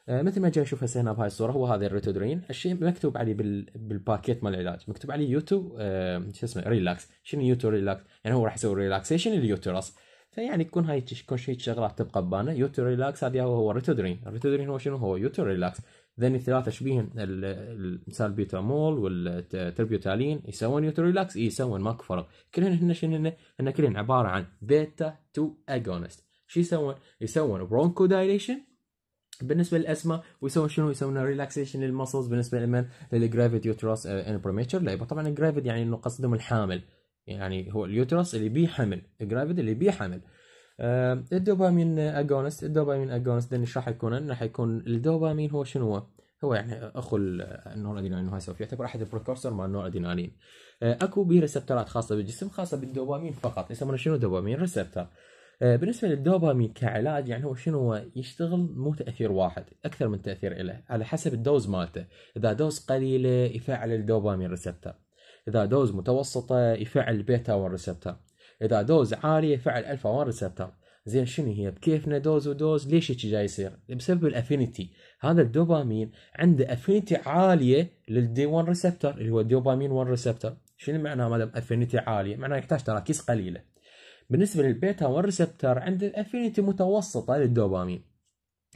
آه، مثل ما جاي اشوف هسه هنا بهاي الصوره هو هذا الريتودرين الشيء مكتوب عليه بالباكيت مال العلاج مكتوب عليه يوتو آه، شو اسمه ريلاكس شنو يوتو ريلاكس يعني هو راح يسوي ريلاكسيشن اليوترس فيعني تكون هاي تكون شيء شغلات تبقى ببالنا يوتو ريلاكس هذا هو هو ريتودرين الريتودرين هو شنو هو يوتو ريلاكس ذن الثلاثه شبيهن السالبيتامول والتربيوتالين يسوون يوتو ريلاكس اي يسوون ماكو فرق كلهن هن شنو هن هن كلهن عباره عن بيتا 2 اجونست شو يسوون؟ يسوون برونكو دايليشن بالنسبه للاسماء ويسوون شنو يسوون ريلاكسيشن للمسلز بالنسبه لمن للجرافيتي يوترس ان بريميتشر لا طبعا الجرافيت يعني انه قصدهم الحامل يعني هو اليوترس اللي بيه حمل الجرافيت اللي بيه حمل آه الدوبامين اجونست الدوبامين اجونست ايش راح يكون راح يكون الدوبامين هو شنو هو؟ هو يعني اخو النور ادينالين سوف يعتبر احد البريكورسور مال النور ادينالين آه اكو به ريسبتورات خاصه بالجسم خاصه بالدوبامين فقط يسمونه شنو دوبامين ريسبتور آه، بالنسبة للدوبامين كعلاج يعني هو شنو هو يشتغل مو تأثير واحد أكثر من تأثير له على حسب الدوز مالته إذا دوز قليلة يفعل الدوبامين ريسبتر إذا دوز متوسطة يفعل بيتا 1 ريسبتر إذا دوز عالية يفعل ألفا 1 ريسبتر زين شنو هي بكيفنا دوز ودوز ليش هيك جاي يصير بسبب الافينيتي هذا الدوبامين عنده افينيتي عاليه للدي 1 ريسبتر اللي هو الدوبامين 1 ريسبتر شنو معناه مادام افينيتي عاليه معناه يحتاج تراكيز قليله بالنسبه للبيتا 1 ريسبتر عند الافينيتي متوسطه للدوبامين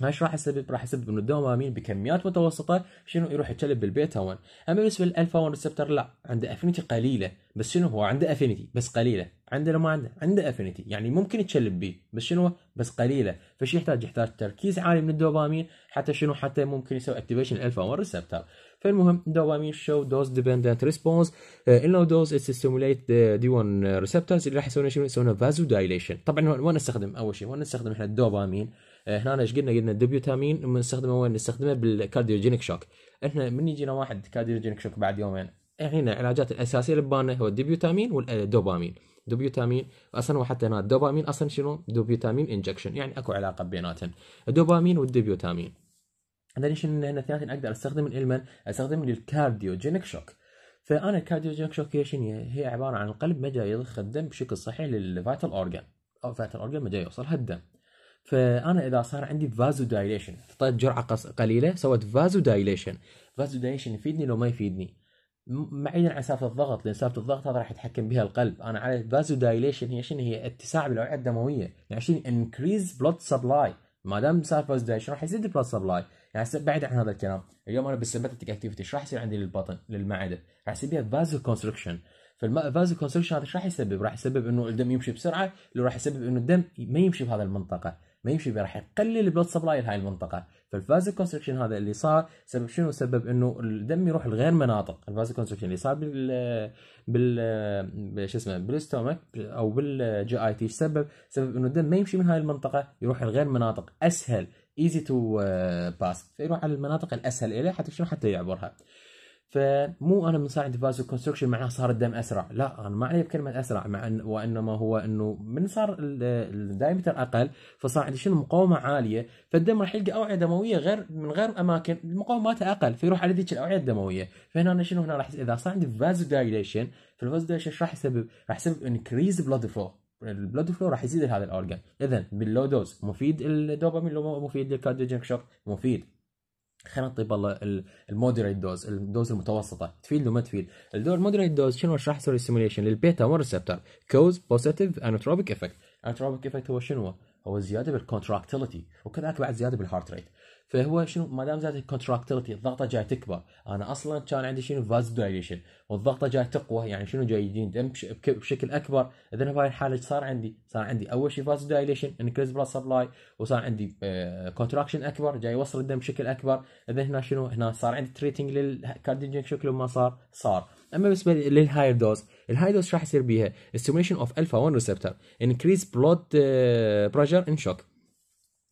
ايش راح يسبب؟ راح يسبب انه الدوبامين بكميات متوسطه شنو يروح يتشلب بالبيتا 1 اما بالنسبه للالفا 1 ريسبتر لا عنده افينيتي قليله بس شنو هو عنده افينيتي بس قليله عنده ما عنده عنده افينيتي يعني ممكن يتشلب به بس شنو بس قليله فشي يحتاج يحتاج تركيز عالي من الدوبامين حتى شنو حتى ممكن يسوي اكتيفيشن الالفا 1 ريسبتر فالمهم دوبامين دوز ديبندنت ريسبونس ان لو دوز ستيموليت دي 1 ريسبتورز اللي راح يسوون شنو يسوون فازو دايليشن طبعا وين نستخدم اول شيء وين نستخدم احنا الدوبامين آه، هنا ايش قلنا قلنا الدوبيوتامين نستخدمه وين نستخدمه بالكارديوجينيك شوك احنا من يجينا واحد كارديوجينيك شوك بعد يومين هنا العلاجات الاساسيه اللي ببالنا هو الدبيوتامين والدوبامين دوبيوتامين اصلا وحتى هنا الدوبامين اصلا شنو دوبيوتامين انجكشن يعني اكو علاقه بيناتهم الدوبامين والدبيوتامين دليش ان هنا ثلاثين اقدر استخدم الالمن استخدم الكارديوجينيك شوك فانا الكارديوجينيك شوك هي شنو هي عباره عن القلب ما جاي يضخ الدم بشكل صحيح للفيتال اورجان او فيتال اورجان ما جاي يوصلها الدم فانا اذا صار عندي فازو دايليشن اعطيت جرعه قليله سويت فازو دايليشن فازو دايليشن يفيدني لو ما يفيدني بعيدا عن سالفه الضغط لان سالفه الضغط هذا راح يتحكم بها القلب انا على فازو دايليشن هي شنو هي اتساع بالاوعيه الدمويه يعني شنو انكريز بلود سبلاي ما دام صار فازو دايليشن راح يزيد البلود سبلاي يعني بعيد عن هذا الكلام اليوم انا بالسمباتيك اكتيفيتي ايش راح يصير عندي للبطن للمعده راح يصير فيها فازو كونستركشن فالفازو كونستركشن هذا ايش راح يسبب؟ راح يسبب انه الدم يمشي بسرعه اللي راح يسبب انه الدم ما يمشي بهذا المنطقه ما يمشي راح يقلل البلد سبلاي لهي المنطقه فالفازو كونستركشن هذا اللي صار سبب شنو سبب انه الدم يروح لغير مناطق الفازو كونستركشن اللي صار بال بال شو اسمه بالستومك او بالجي اي تي سبب سبب انه الدم ما يمشي من هاي المنطقه يروح لغير مناطق اسهل ايزي تو باس فيروح على المناطق الاسهل اليه حتى شنو حتى يعبرها فمو انا من ساعه عندي كونستركشن معناه صار الدم اسرع لا انا ما علي بكلمه اسرع مع إن وانما هو انه من صار الدايمتر اقل فصار عندي شنو مقاومه عاليه فالدم راح يلقى اوعيه دمويه غير من غير اماكن مقاوماتها اقل فيروح على ذيك الاوعيه الدمويه فهنا أنا شنو هنا راح اذا صار عندي فازو دايليشن فالفازو دايليشن ايش راح يسبب راح يسبب انكريز بلود فلو البلود فلو راح يزيد لهذا الاورجان اذا باللو دوز مفيد الدوبامين مفيد الكارديوجينك شوك مفيد خلينا نطيب الله المودريت دوز الدوز المتوسطه تفيد ما تفيد الدور المودريت دوز شنو راح يسوي سيموليشن للبيتا 1 ريسبتور كوز بوزيتيف انوتروبيك افكت انوتروبيك افكت هو شنو هو زياده بالكونتراكتيليتي وكذلك بعد زياده بالهارت ريت فهو شنو ما دام زادت الكونتراكتيلتي الضغطه جاي تكبر انا اصلا كان عندي شنو فاز دايليشن والضغطه جاي تقوى يعني شنو جاي يدين بشكل اكبر اذا بهاي الحاله ايش صار عندي؟ صار عندي اول شيء فاز دايليشن انكريز بلاد سبلاي وصار عندي كونتراكشن آه، اكبر جاي يوصل الدم بشكل اكبر اذا هنا شنو هنا صار عندي تريتنج للكارديجين شكل ما صار صار اما بالنسبه للهاير دوز الهاي دوز راح يصير بيها استيميشن اوف الفا 1 ريسبتر انكريز بلود بريشر ان شوك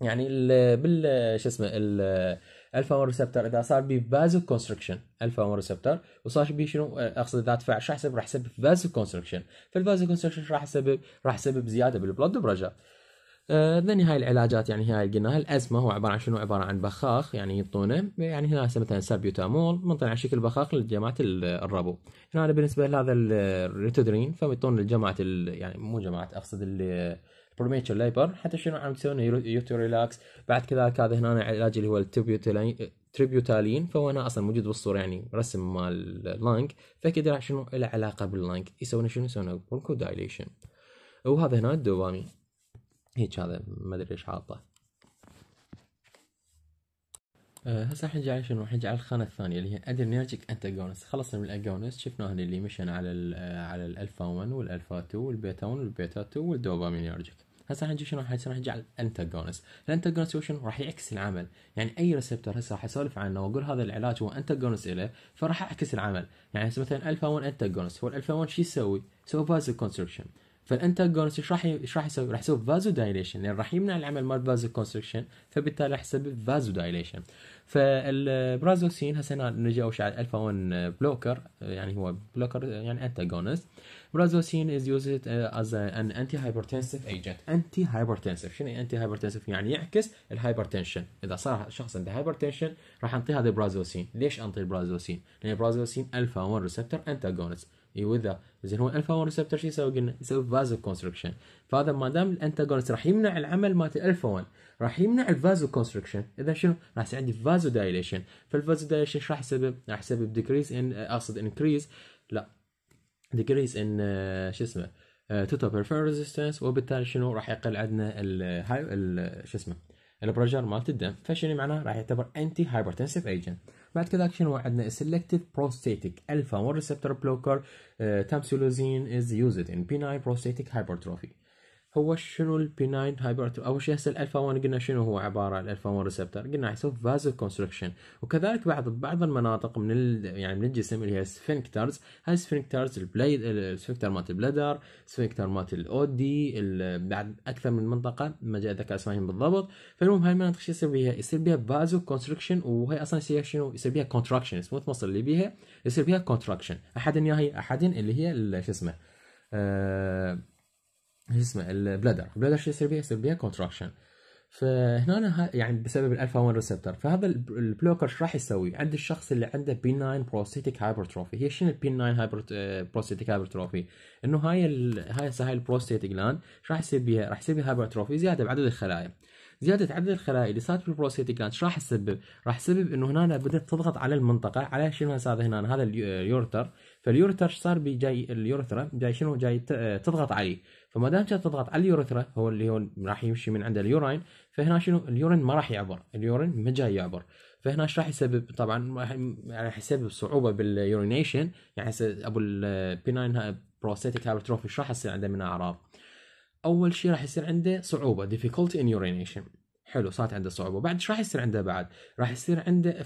يعني بال شو اسمه الفا 1 ريسبتر اذا صار بي بازل كونستركشن الفا 1 ريسبتر وصار بي شنو آه، اقصد اذا ادفع شو راح يسبب؟ راح يسبب بازل كونستركشن فالبازل كونستركشن راح يسبب راح يسبب زياده بالبلود برجر ذني آه، هاي العلاجات يعني هاي قلناها الازمه هو عباره عن شنو عباره عن بخاخ يعني يعطونه يعني هنا مثلا سابيوتامول منطلع على شكل بخاخ لجماعه الربو هنا بالنسبه لهذا الريتودرين فبيعطون لجماعه يعني مو جماعه اقصد اللي بروميتشر ليبر حتى شنو عم تسوون يوتو ريلاكس بعد كذلك هذا هنا علاج اللي هو التريبيوتالين فهو هنا اصلا موجود بالصوره يعني رسم مال اللانج فكذا شنو له علاقه باللانج يسوون شنو يسوون برونكو دايليشن وهذا هنا الدوبامين هيك هذا ما ادري ايش حاطه أه، هسه راح نجي على شنو راح نجي على الخانه الثانيه اللي هي ادرينيرجيك انتاجونست خلصنا من الاجونست شفناها اللي مشينا على الـ على الالفا 1 والالفا 2 والبيتا 1 والبيتا 2 والدوبامينيرجيك هسه راح نجي شنو راح نجي على الانتاجونست هو شنو راح يعكس العمل يعني اي ريسبتور هسه راح اسولف عنه واقول هذا العلاج هو انتاجونست له فراح اعكس العمل يعني هسه مثلا الفا 1 انتاجونست هو الفا 1 شو يسوي؟ يسوي فازو كونستركشن فالانتاجونست ايش راح ايش راح يسوي؟ راح يسوي فازو دايليشن لان راح يمنع العمل مال فازو كونستركشن فبالتالي راح يسبب فازو دايليشن فالبرازوكسين هسه نجي اول شيء على الفا 1 بلوكر يعني هو بلوكر يعني انتاجونست Brazodiazine از ان انتي هايبرتنسيف ايجنت انتي هايبرتنسيف شنو انتي هايبرتنسيف يعني يعكس الهايبرتنشن إذا صار شخص عنده هايبرتنشن راح أنطيه هذا البرازوسين ليش أنطي البرازوسين؟ لأن البرازوسين ألفا 1 ريسبتور أنتاجونست واذا زين هو الفا 1 ريسبتور شو يسوي قلنا؟ يسوي فازو كونستركشن فهذا ما دام الانتاجونست راح يمنع العمل مالت الفا 1 راح يمنع الفازو كونستركشن اذا شنو؟ راح يصير عندي فازو دايليشن فالفازو دايليشن ايش راح يسبب؟ راح يسبب ديكريز ان اقصد انكريز لا decrease ان uh, شو اسمه uh, total peripheral ريزيستنس وبالتالي شنو راح يقل عندنا الهاي شو اسمه البرجر مالت الدم فشنو معناه راح يعتبر انتي هايبرتنسيف ايجنت بعد كذا شنو عندنا السلكتيف بروستاتيك الفا 1 ريسبتور بلوكر تامسولوزين از يوزد ان بيناي بروستاتيك هايبرتروفي هو شنو البيناين هايبرتروفي اول شيء هسه الالفا 1 قلنا شنو هو عباره الالفا 1 ريسبتر قلنا يسوي فازو كونستركشن وكذلك بعض بعض المناطق من ال... يعني من الجسم اللي هي السفنكترز هاي السفنكترز البليد السفنكتر مالت البلدر السفنكتر مالت الاودي ال... بعد اكثر من منطقه ما جاء ذكر اسمائهم بالضبط فالمهم هاي المناطق شو يصير بيها يصير بيها فازو كونستركشن وهي اصلا يصير شنو يصير بيها كونتراكشن اسمه مصل اللي بيها يصير بيها كونتراكشن احد هي احد اللي هي شو اسمه أه... شو اسمه البلادر البلادر شو يصير بيها يصير بيها كونتراكشن فهنا يعني بسبب الالفا 1 ريسبتر فهذا البلوكر شو راح يسوي عند الشخص اللي عنده بي 9 بروستيتيك هايبرتروفي هي شنو البي 9 هايبر بروستيتيك هايبرتروفي انه هاي ال... هاي هاي البروستيت جلاند شو راح يصير بيها راح يصير بيها هايبرتروفي زياده بعدد الخلايا زيادة عدد الخلايا اللي صارت بالبروستيت جلاند ايش راح تسبب؟ راح تسبب انه هنا بدات تضغط على المنطقة على شنو هذا هنا هذا اليورتر آه، فاليورتر صار بي جاي اليورثرا جاي شنو جاي آه، تضغط عليه فما دام تضغط على اليوريثرا هو اللي هو راح يمشي من عند اليورين فهنا شنو اليورين ما راح يعبر اليورين ما جاي يعبر فهنا ايش راح يسبب طبعا راح يسبب صعوبه باليورينيشن يعني ابو البيناين بروستاتيك هايبرتروفي ايش راح يصير عنده من اعراض اول شيء راح يصير عنده صعوبه difficulty in urination حلو صارت عنده صعوبه بعد ايش راح يصير عنده بعد راح يصير عنده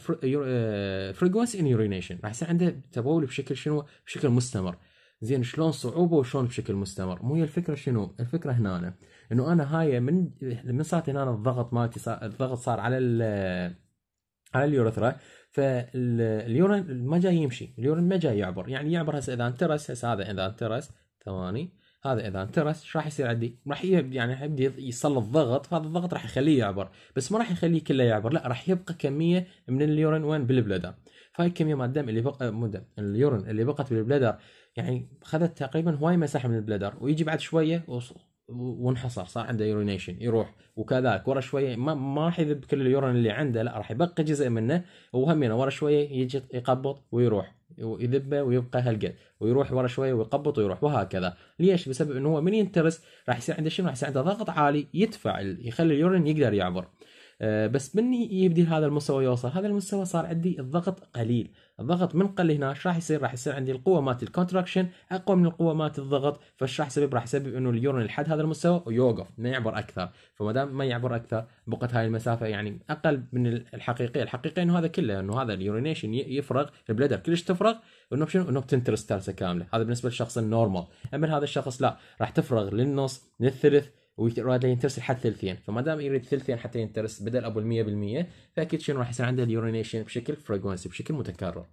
فريكونسي ان يورينيشن راح يصير عنده تبول بشكل شنو بشكل مستمر زين شلون صعوبه وشلون بشكل مستمر مو هي الفكره شنو الفكره هنا انه انا هاي من من صارت هنا الضغط مالتي الضغط صار على على اليورثرا فاليورين ما جاي يمشي اليورين ما جاي يعبر يعني يعبر هسه اذا انترس هسه هذا اذا انترس ثواني هذا اذا انترس ايش راح يصير عندي؟ راح يعني يبدي يسلط ضغط فهذا الضغط راح يخليه يعبر بس ما راح يخليه كله يعبر لا راح يبقى كميه من اليورين وين بالبلدر فهاي الكميه مال الدم اللي بقى مو دم اليورين اللي بقت بالبلدر يعني خذت تقريبا هواي مساحه من البلدر ويجي بعد شويه وانحصر صار عنده يورينيشن يروح وكذلك ورا شويه ما, ما راح يذب كل اليورين اللي عنده لا راح يبقى جزء منه وهمين ورا شويه يجي يقبط ويروح ويذبه ويبقى هالقد ويروح ورا شويه ويقبط ويروح وهكذا ليش بسبب انه هو من ينترس راح يصير عنده شنو راح يصير عنده ضغط عالي يدفع يخلي اليورين يقدر يعبر آه، بس من يبدي هذا المستوى يوصل هذا المستوى صار عندي الضغط قليل الضغط من قل هنا ايش راح يصير راح يصير عندي القوه مالت الكونتراكشن اقوى من القوه مالت الضغط فايش راح يسبب راح يسبب انه اليورين لحد هذا المستوى ويوقف ما يعبر اكثر فما دام ما يعبر اكثر بقت هاي المسافه يعني اقل من الحقيقيه الحقيقيه انه هذا كله انه هذا اليورينيشن يفرغ البلدر كلش تفرغ انه شنو انه بتنترس كامله هذا بالنسبه للشخص النورمال اما هذا الشخص لا راح تفرغ للنص للثلث ويراد ينترس لحد ثلثين فما دام يريد ثلثين حتى ينترس بدل ابو ال 100% فاكيد شنو راح يصير عنده اليورينيشن بشكل فريكونسي بشكل متكرر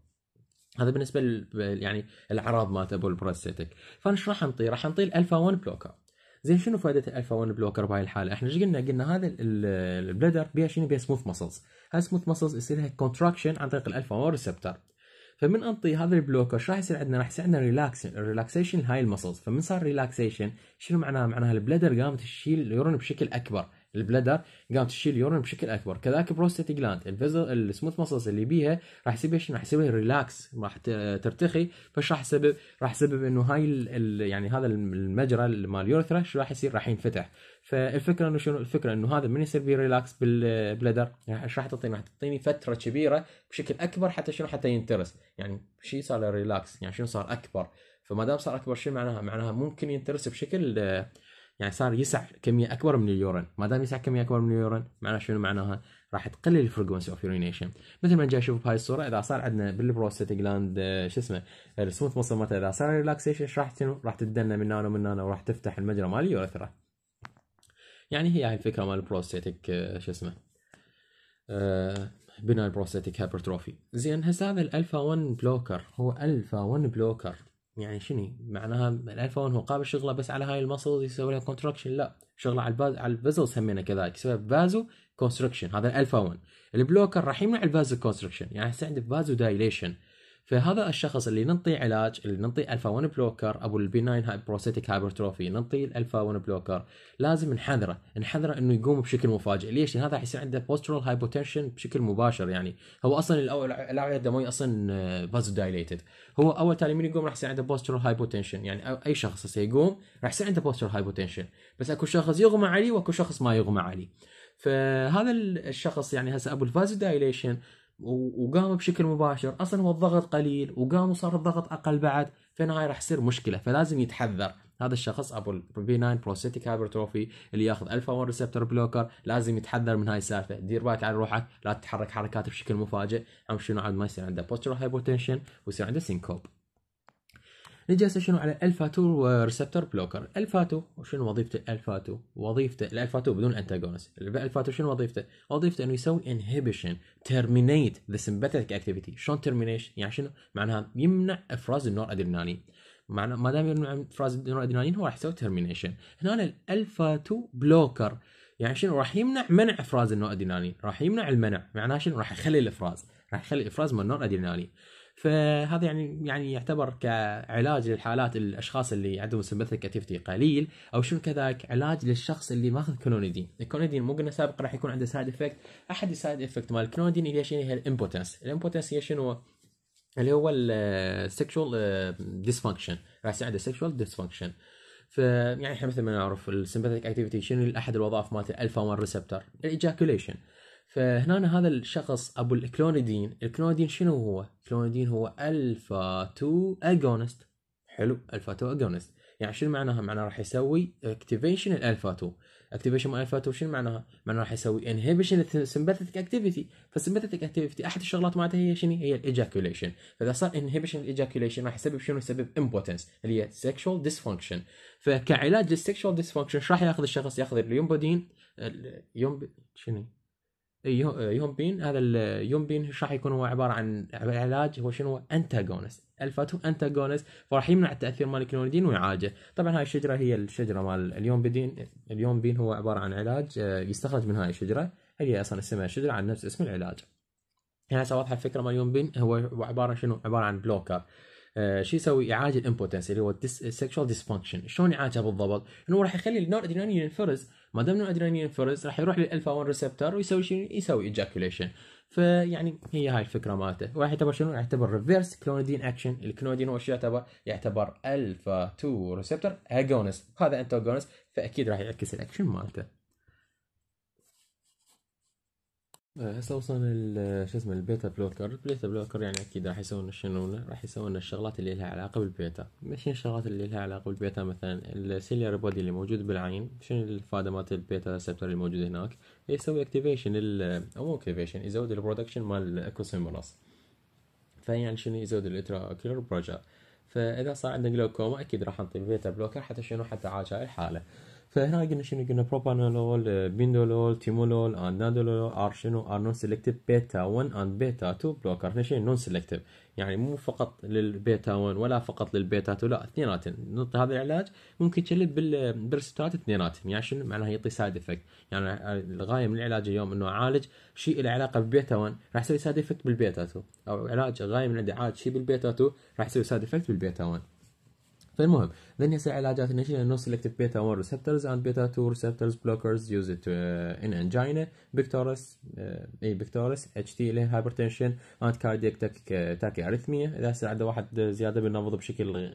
هذا بالنسبه يعني الاعراض مالت ابو البروستاتيك فانا ايش راح نطي؟ راح نطي الالفا 1 بلوكر زين شنو فائده الالفا 1 بلوكر بهاي الحاله؟ احنا ايش قلنا؟ قلنا هذا البلدر بيها شنو؟ بيها سموث مسلز هاي سموث مسلز يصير لها كونتراكشن عن طريق الالفا 1 ريسبتر فمن انطي هذا البلوكر شو راح يصير عندنا راح يصير عندنا ريلاكسيشن الريلاكسيشن هاي المسلز فمن صار ريلاكسيشن شنو معناها معناها البلدر قامت تشيل اليورين بشكل اكبر البلدر قامت تشيل اليورين بشكل اكبر كذلك بروستيت جلاند الفيزل السموث مسلز اللي بيها راح يسوي شنو راح يسوي ريلاكس راح ترتخي فايش راح يسبب راح يسبب انه هاي ال يعني هذا المجرى مال اليورثرا شو راح يصير راح ينفتح فالفكره انه شنو الفكره انه هذا من يصير بيه ريلاكس بالبلدر ايش راح تعطيني؟ راح تعطيني فتره كبيره بشكل اكبر حتى شنو حتى ينترس يعني شيء صار له ريلاكس يعني شنو صار اكبر فما دام صار اكبر شيء معناها معناها ممكن ينترس بشكل يعني صار يسع كميه اكبر من اليورين ما دام يسع كميه اكبر من اليورين معناها شنو معناها راح تقلل الفريكونسي اوف يورينيشن مثل ما جاي اشوف بهاي الصوره اذا صار عندنا بالبروستات جلاند شو اسمه السموث مصل اذا صار ريلاكسيشن راح شنو راح تتدنى من هنا ومن هنا وراح تفتح المجرى مال اليورثرا يعني هي هاي الفكره مال البروستاتيك آه، شو اسمه آه، بناء البروستاتيك هايبرتروفي زين هسه هذا الالفا 1 بلوكر هو الفا 1 بلوكر يعني شنو معناها الالفا 1 هو قابل شغله بس على هاي المصل يسوي لها كونتراكشن لا شغله على الباز على الفيزل سمينا كذلك يسوي بازو كونستركشن هذا الالفا 1 البلوكر راح يمنع البازو كونستركشن يعني هسه عندك بازو دايليشن فهذا الشخص اللي ننطي علاج اللي ننطي الفا 1 بلوكر ابو البيناين هاي بروستيك هايبرتروفي ننطي الفا 1 بلوكر لازم نحذره نحذره انه يقوم بشكل مفاجئ ليش؟ لان هذا حيصير عنده بوسترال هايبوتنشن بشكل مباشر يعني هو اصلا الاوعيه الدمويه اصلا فازو آه، دايليتد هو اول تالي من يقوم راح يصير عنده بوسترال هايبوتنشن يعني اي شخص هسه يقوم راح يصير عنده بوسترال هايبوتنشن بس اكو شخص يغمى عليه واكو شخص ما يغمى عليه فهذا الشخص يعني هسه ابو الفازو دايليشن وقاموا بشكل مباشر اصلا هو الضغط قليل وقام صار الضغط اقل بعد فهنا هاي راح يصير مشكله فلازم يتحذر هذا الشخص ابو البي 9 بروستيتيك هايبرتروفي اللي ياخذ الفا 1 ريسبتور بلوكر لازم يتحذر من هاي السالفه دير بالك على روحك لا تتحرك حركات بشكل مفاجئ عم شنو عاد ما يصير عنده بوستر هايبوتنشن ويصير عنده سينكوب نجي هسه شنو على الفا 2 وريسبتور بلوكر الفا 2 شنو وظيفته الفا 2 وظيفته الفا 2 بدون انتاغونس الفا 2 شنو وظيفته وظيفته انه يسوي انهبيشن تيرمينيت ذا سمباتيك اكتيفيتي شلون تيرمينيش يعني شنو معناها يمنع افراز النور ادرينالين معنى ما دام يمنع افراز النور ادرينالين هو راح يسوي تيرمينيشن هنا الالفا 2 بلوكر يعني شنو راح يمنع منع افراز النور ادرينالين راح يمنع المنع معناها شنو راح يخلي الافراز راح يخلي الافراز من النور ادرينالين فهذا يعني يعني يعتبر كعلاج للحالات الاشخاص اللي عندهم سمبثيك اكتيفيتي قليل او شنو كذاك علاج للشخص اللي ماخذ كلونيدين، الكلونيدين مو قلنا سابقا راح يكون عنده سايد افكت، احد السايد افكت مال الكلونيدين هي شنو هي الامبوتنس، الامبوتنس هي شنو؟ اللي هو السكشوال ديسفانكشن، آه، راح يصير عنده سكشوال ديسفانكشن. فيعني احنا مثل ما نعرف السمبثيك اكتيفيتي شنو احد الوظائف مالته الفا 1 ريسبتر الايجاكوليشن فهنا هذا الشخص ابو الكلونيدين الكلونيدين شنو هو الكلونيدين هو الفا 2 اجونست حلو الفا 2 اجونست يعني شنو معناها معناها راح يسوي اكتيفيشن الالفا 2 اكتيفيشن الالفا 2 شنو معناها معناها راح يسوي انهبيشن السمباثيك اكتيفيتي فالسمباثيك اكتيفيتي احد الشغلات معناتها هي شنو هي الايجاكوليشن فاذا صار انهبيشن الايجاكوليشن راح يسبب شنو يسبب امبوتنس اللي هي سكشوال ديسفانكشن فكعلاج للسكشوال ديسفانكشن راح ياخذ الشخص ياخذ اليومبودين اليوم شنو آه، يوم بين هذا اليوم بين ايش راح يكون هو عباره عن علاج هو شنو انتاجونس الفاتو انتاغونس فراح يمنع التاثير مال الكلونيدين ويعالجه طبعا هاي الشجره هي الشجره مال اليوم بين اليوم بين هو عباره عن علاج آه، يستخرج من هاي الشجره هي اصلا اسمها شجره عن نفس اسم العلاج هنا واضحه الفكره مال اليوم بين هو عباره شنو عباره عن بلوكر آه، شو يسوي يعالج الامبوتنس اللي هو السكشوال ديسفانكشن شلون يعالجها بالضبط؟ انه راح يخلي النور ادرينالين ينفرز ما دام النور ادرينالين ينفرز راح يروح للالفا 1 ريسبتر ويسوي شنو؟ يسوي ايجاكوليشن فيعني هي هاي الفكره مالته وراح يعتبر شنو؟ راح يعتبر ريفيرس كلونيدين اكشن الكلونيدين هو شو يعتبر؟ يعتبر الفا 2 ريسبتر اجونست هذا انتاجونست فاكيد راح يعكس الاكشن مالته آه، هسه وصلنا ال آه، شو اسمه البيتا بلوكر البيتا بلوكر يعني اكيد راح يسوون شنو راح يسوون الشغلات اللي لها علاقه بالبيتا مش الشغلات اللي لها علاقه بالبيتا مثلا السيليار بودي اللي موجود بالعين شنو الفائده مالت البيتا ريسبتور اللي موجود هناك يسوي اكتيفيشن او آه، مو اكتيفيشن يزود البرودكشن مال الاكوسيمراس فيعني شنو يزود الاترا اوكيولر بروجا فاذا صار عندنا جلوكوما اكيد راح نعطي بيتا بلوكر حتى شنو حتى عالج هاي الحاله فهنا قلنا شنو قلنا بروبانولول بيندولول تيمولول and نادولول شنو ار نون سيلكتيف بيتا 1 اند بيتا 2 بلوكر احنا شنو نون selective يعني مو فقط للبيتا 1 ولا فقط للبيتا 2 لا اثنيناتهم نعطي هذا العلاج ممكن تشلب بالبرستات اثنيناتهم يعني شنو معناها يعطي سايد افكت يعني الغايه من العلاج اليوم انه اعالج شيء له علاقه ببيتا 1 راح يسوي سايد افكت بالبيتا 2 او علاج غايه من عندي اعالج شيء بالبيتا 2 راح يسوي سايد افكت بالبيتا 1 فالمهم then يسعى علاجات النشيل النو سيلكتيف بيتا 1 ريسبترز اند بيتا 2 ريسبترز بلوكرز يوز ات ان انجينا بكتورس اي بكتورس اتش تي ال هايبرتنشن اند كاردياك تاكي اريثميا اذا صار عنده واحد زياده بالنبض بشكل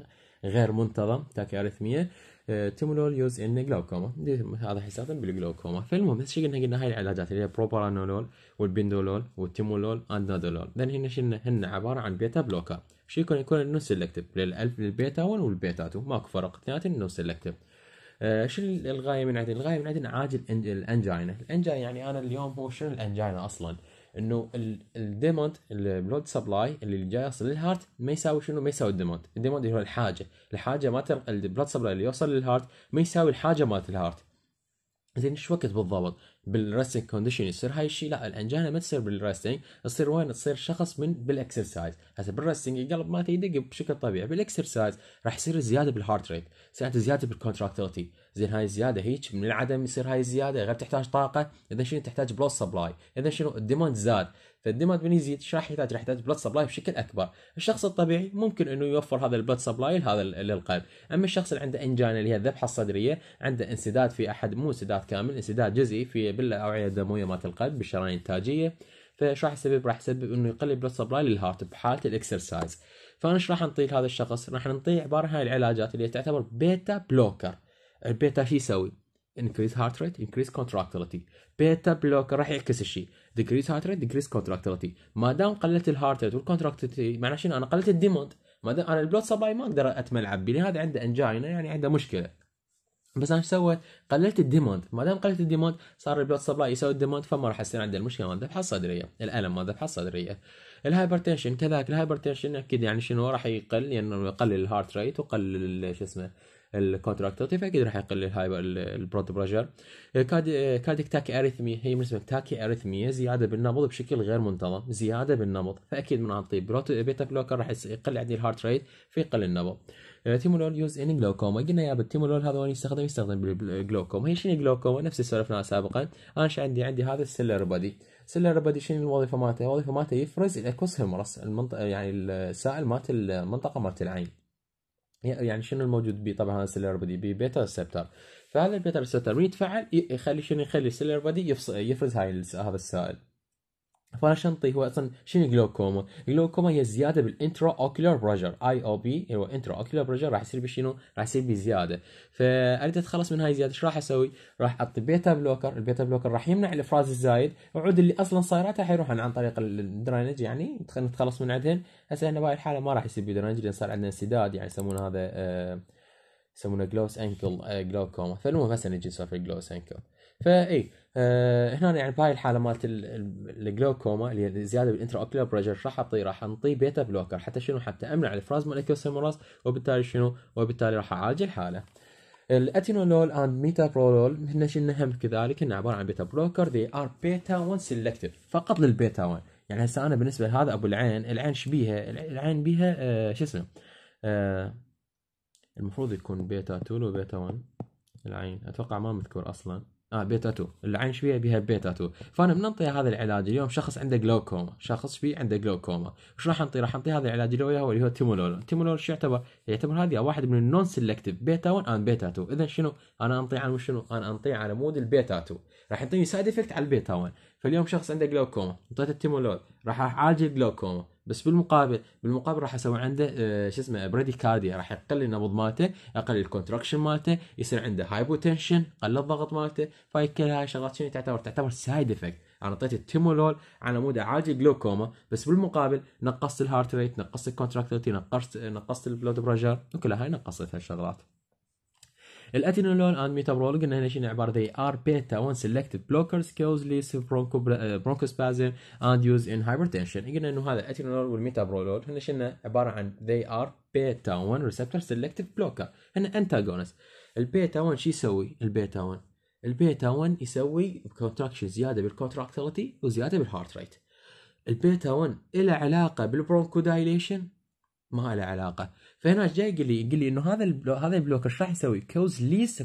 غير منتظم تاكي اريثميا آه، تيمولول يوز ان جلاوكوما هذا حساسا بالجلاوكوما فالمهم هسه قلنا قلنا هاي العلاجات اللي هي بروبرانولول والبندولول والتيمولول اندادولول لان ذن هنا شلنا هن عباره عن بيتا بلوكر شو يكون يكون نو سيلكتيف للالف للبيتا 1 والبيتا 2 ماكو فرق اثنيناتهم نو سيلكتيف آه، شو الغايه من عندنا؟ الغايه من عندنا عاجل الانجينا، الانجينا يعني انا اليوم هو شنو الانجينا اصلا؟ انه الديموند البلود سبلاي اللي جاي يصل للهارت ما يساوي شنو ما يساوي الديموند الديموند اللي هو الحاجه الحاجه ما البلود سبلاي اللي يوصل للهارت ما يساوي الحاجه مالت الهارت زين ايش وقت بالضبط بالريستنج كونديشن يصير هاي الشيء لا الانجانا ما تصير بالريستنج تصير وين تصير شخص من بالاكسرسايز هسه بالريستنج القلب ما يدق بشكل طبيعي بالاكسرسايز راح يصير زياده بالهارت ريت يصير زياده بالكونتراكتيلتي زين هاي الزياده هيك من العدم يصير هاي الزياده غير تحتاج طاقه اذا شنو تحتاج بلوس سبلاي اذا شنو الديماند زاد فالديماند من يزيد ايش راح يحتاج؟ راح يحتاج بلود سبلاي بشكل اكبر، الشخص الطبيعي ممكن انه يوفر هذا البلود سبلاي لهذا للقلب، اما الشخص اللي عنده انجانا اللي هي الذبحه الصدريه عنده انسداد في احد مو انسداد كامل انسداد جزئي في بالاوعيه الدمويه مالت القلب بالشرايين التاجيه فايش راح يسبب؟ راح يسبب انه يقل بلود سبلاي للهارت بحاله الاكسرسايز فانا ايش راح نطي لهذا الشخص؟ راح نطي عباره عن العلاجات اللي تعتبر بيتا بلوكر البيتا شو يسوي؟ increase heart rate increase contractility بيتا بلوكر راح يعكس الشيء decrease heart rate decrease contractility ما دام قللت الهارت ريت والكونتراكتلتي معناه شنو انا قللت الديموند ما دام انا البلود سبلاي ما اقدر اتملعب به لهذا عنده انجاينا يعني عنده مشكله بس انا ايش سويت؟ قللت الديموند، ما دام قللت الديموند صار البلوت سبلاي يساوي الديموند فما راح يصير عندي المشكله مال الذبحه الصدريه، الالم مال الذبحه الصدريه. الهايبرتنشن كذلك الهايبرتنشن اكيد يعني شنو راح يقل لانه يعني يقلل الهارت ريت ويقلل شو اسمه الكونتراكتيف فاكيد راح يقلل الهايبر البلود بريشر كاديك تاكي اريثمي هي من اسمها تاكي اريثمي زياده بالنبض بشكل غير منتظم زياده بالنبض فاكيد من اعطيه بيتا بلوكر راح يقل عندي الهارت ريت فيقل النبض يعني تيمولول يوز ان جلوكوما قلنا يا التيمولول هذا وين يستخدم يستخدم بالجلوكوما هي شنو جلوكوما نفس اللي سولفنا سابقا انا ايش عندي عندي هذا السيلر بادي السيلر بادي شنو الوظيفه مالته الوظيفه مالته يفرز الاكوس الاكوسفيرمرس المنطقه يعني السائل مالت المنطقه مالت العين يعني شنو الموجود بيه طبعا هذا السيلر بادي بي بيتا ريسبتر فهذا البيتا ريسبتر يتفعل يخلي شنو يخلي السيلر بادي يفرز هاي هذا السائل فانا شنطي هو اصلا شنو جلوكوما؟ جلوكوما هي زياده بالانترا اوكيولار بريشر اي او بي اللي هو انترا اوكيولار بريشر راح يصير بشنو؟ راح يصير بزياده فاريد اتخلص من هاي الزياده ايش راح اسوي؟ راح اعطي بيتا بلوكر، البيتا بلوكر راح يمنع الافراز الزايد، العود اللي اصلا صايرات حيروح عن طريق الدرينج يعني نتخلص من عندهن، هسه احنا بهاي الحاله ما راح يصير بدرينج لان صار عندنا انسداد يعني يسمون هذا آه، يسمونه جلوس انكل جلوكوما، فالمهم هسه نجي نسولف الجلوس انكل. فاي أه هنا يعني بهاي الحاله مالت الجلوكوما اللي هي زياده بالانترا اوكيولار بريشر راح اعطيه راح انطيه بيتا بلوكر حتى شنو حتى امنع الافراز مال وبالتالي شنو وبالتالي راح اعالج الحاله الاتينولول اند برولول هن شنو هم كذلك هن عباره عن بيتا بلوكر ذي ار بيتا 1 سيلكتيف فقط للبيتا 1 يعني هسه انا بالنسبه لهذا ابو العين العين شبيها العين بيها آه شو اسمه آه المفروض يكون بيتا 2 وبيتا 1 العين اتوقع ما مذكور اصلا اه بيتا 2 العين شويه بها بيتا 2 فانا بننطي هذا العلاج اليوم شخص عنده جلوكوما شخص في عنده جلوكوما وش راح انطي راح انطي هذا العلاج اللي هو اياه اللي هو تيمولول تيمولول شو يعتبر يعتبر هذه واحد من النون سيلكتيف بيتا 1 اند بيتا 2 اذا شنو انا انطي على شنو انا انطي على مود البيتا 2 راح يعطيني سايد افكت على البيتا 1 فاليوم شخص عنده جلوكوما انطيت التيمولول راح اعالج الجلوكوما بس بالمقابل بالمقابل راح اسوي عنده آه، شو اسمه بريديكارديا راح يقل النبض مالته يقل الكونتراكشن مالته يصير عنده هايبوتنشن قل الضغط مالته فهي كل هاي الشغلات شنو تعتبر تعتبر سايد افكت انا اعطيت التيمولول على مود اعالج الجلوكوما بس بالمقابل نقصت الهارت ريت نقصت الكونتراكتيلتي نقصت نقصت البلود بريشر وكل هاي نقصت هالشغلات الادينولون اند ميتابرول قلنا هنا شنو عباره they ار بيتا 1 selective blockers cause برونكو bronchospasm اند يوز ان هايبرتنشن قلنا انه هذا الادينولون والميتابرول هنا شنو عباره عن they are beta 1 ريسبتور selective بلوكر هنا antagonist البيتا 1 شو يسوي البيتا 1 البيتا 1 يسوي كونتراكشن زياده بالكونتراكتاليتي وزياده بالهارت ريت البيتا 1 له علاقه بالبرونكودايليشن ما له علاقه فهنا جاي قال لي قال لي انه هذا البلو هذا البلوك ايش راح يسوي؟ كوز ليس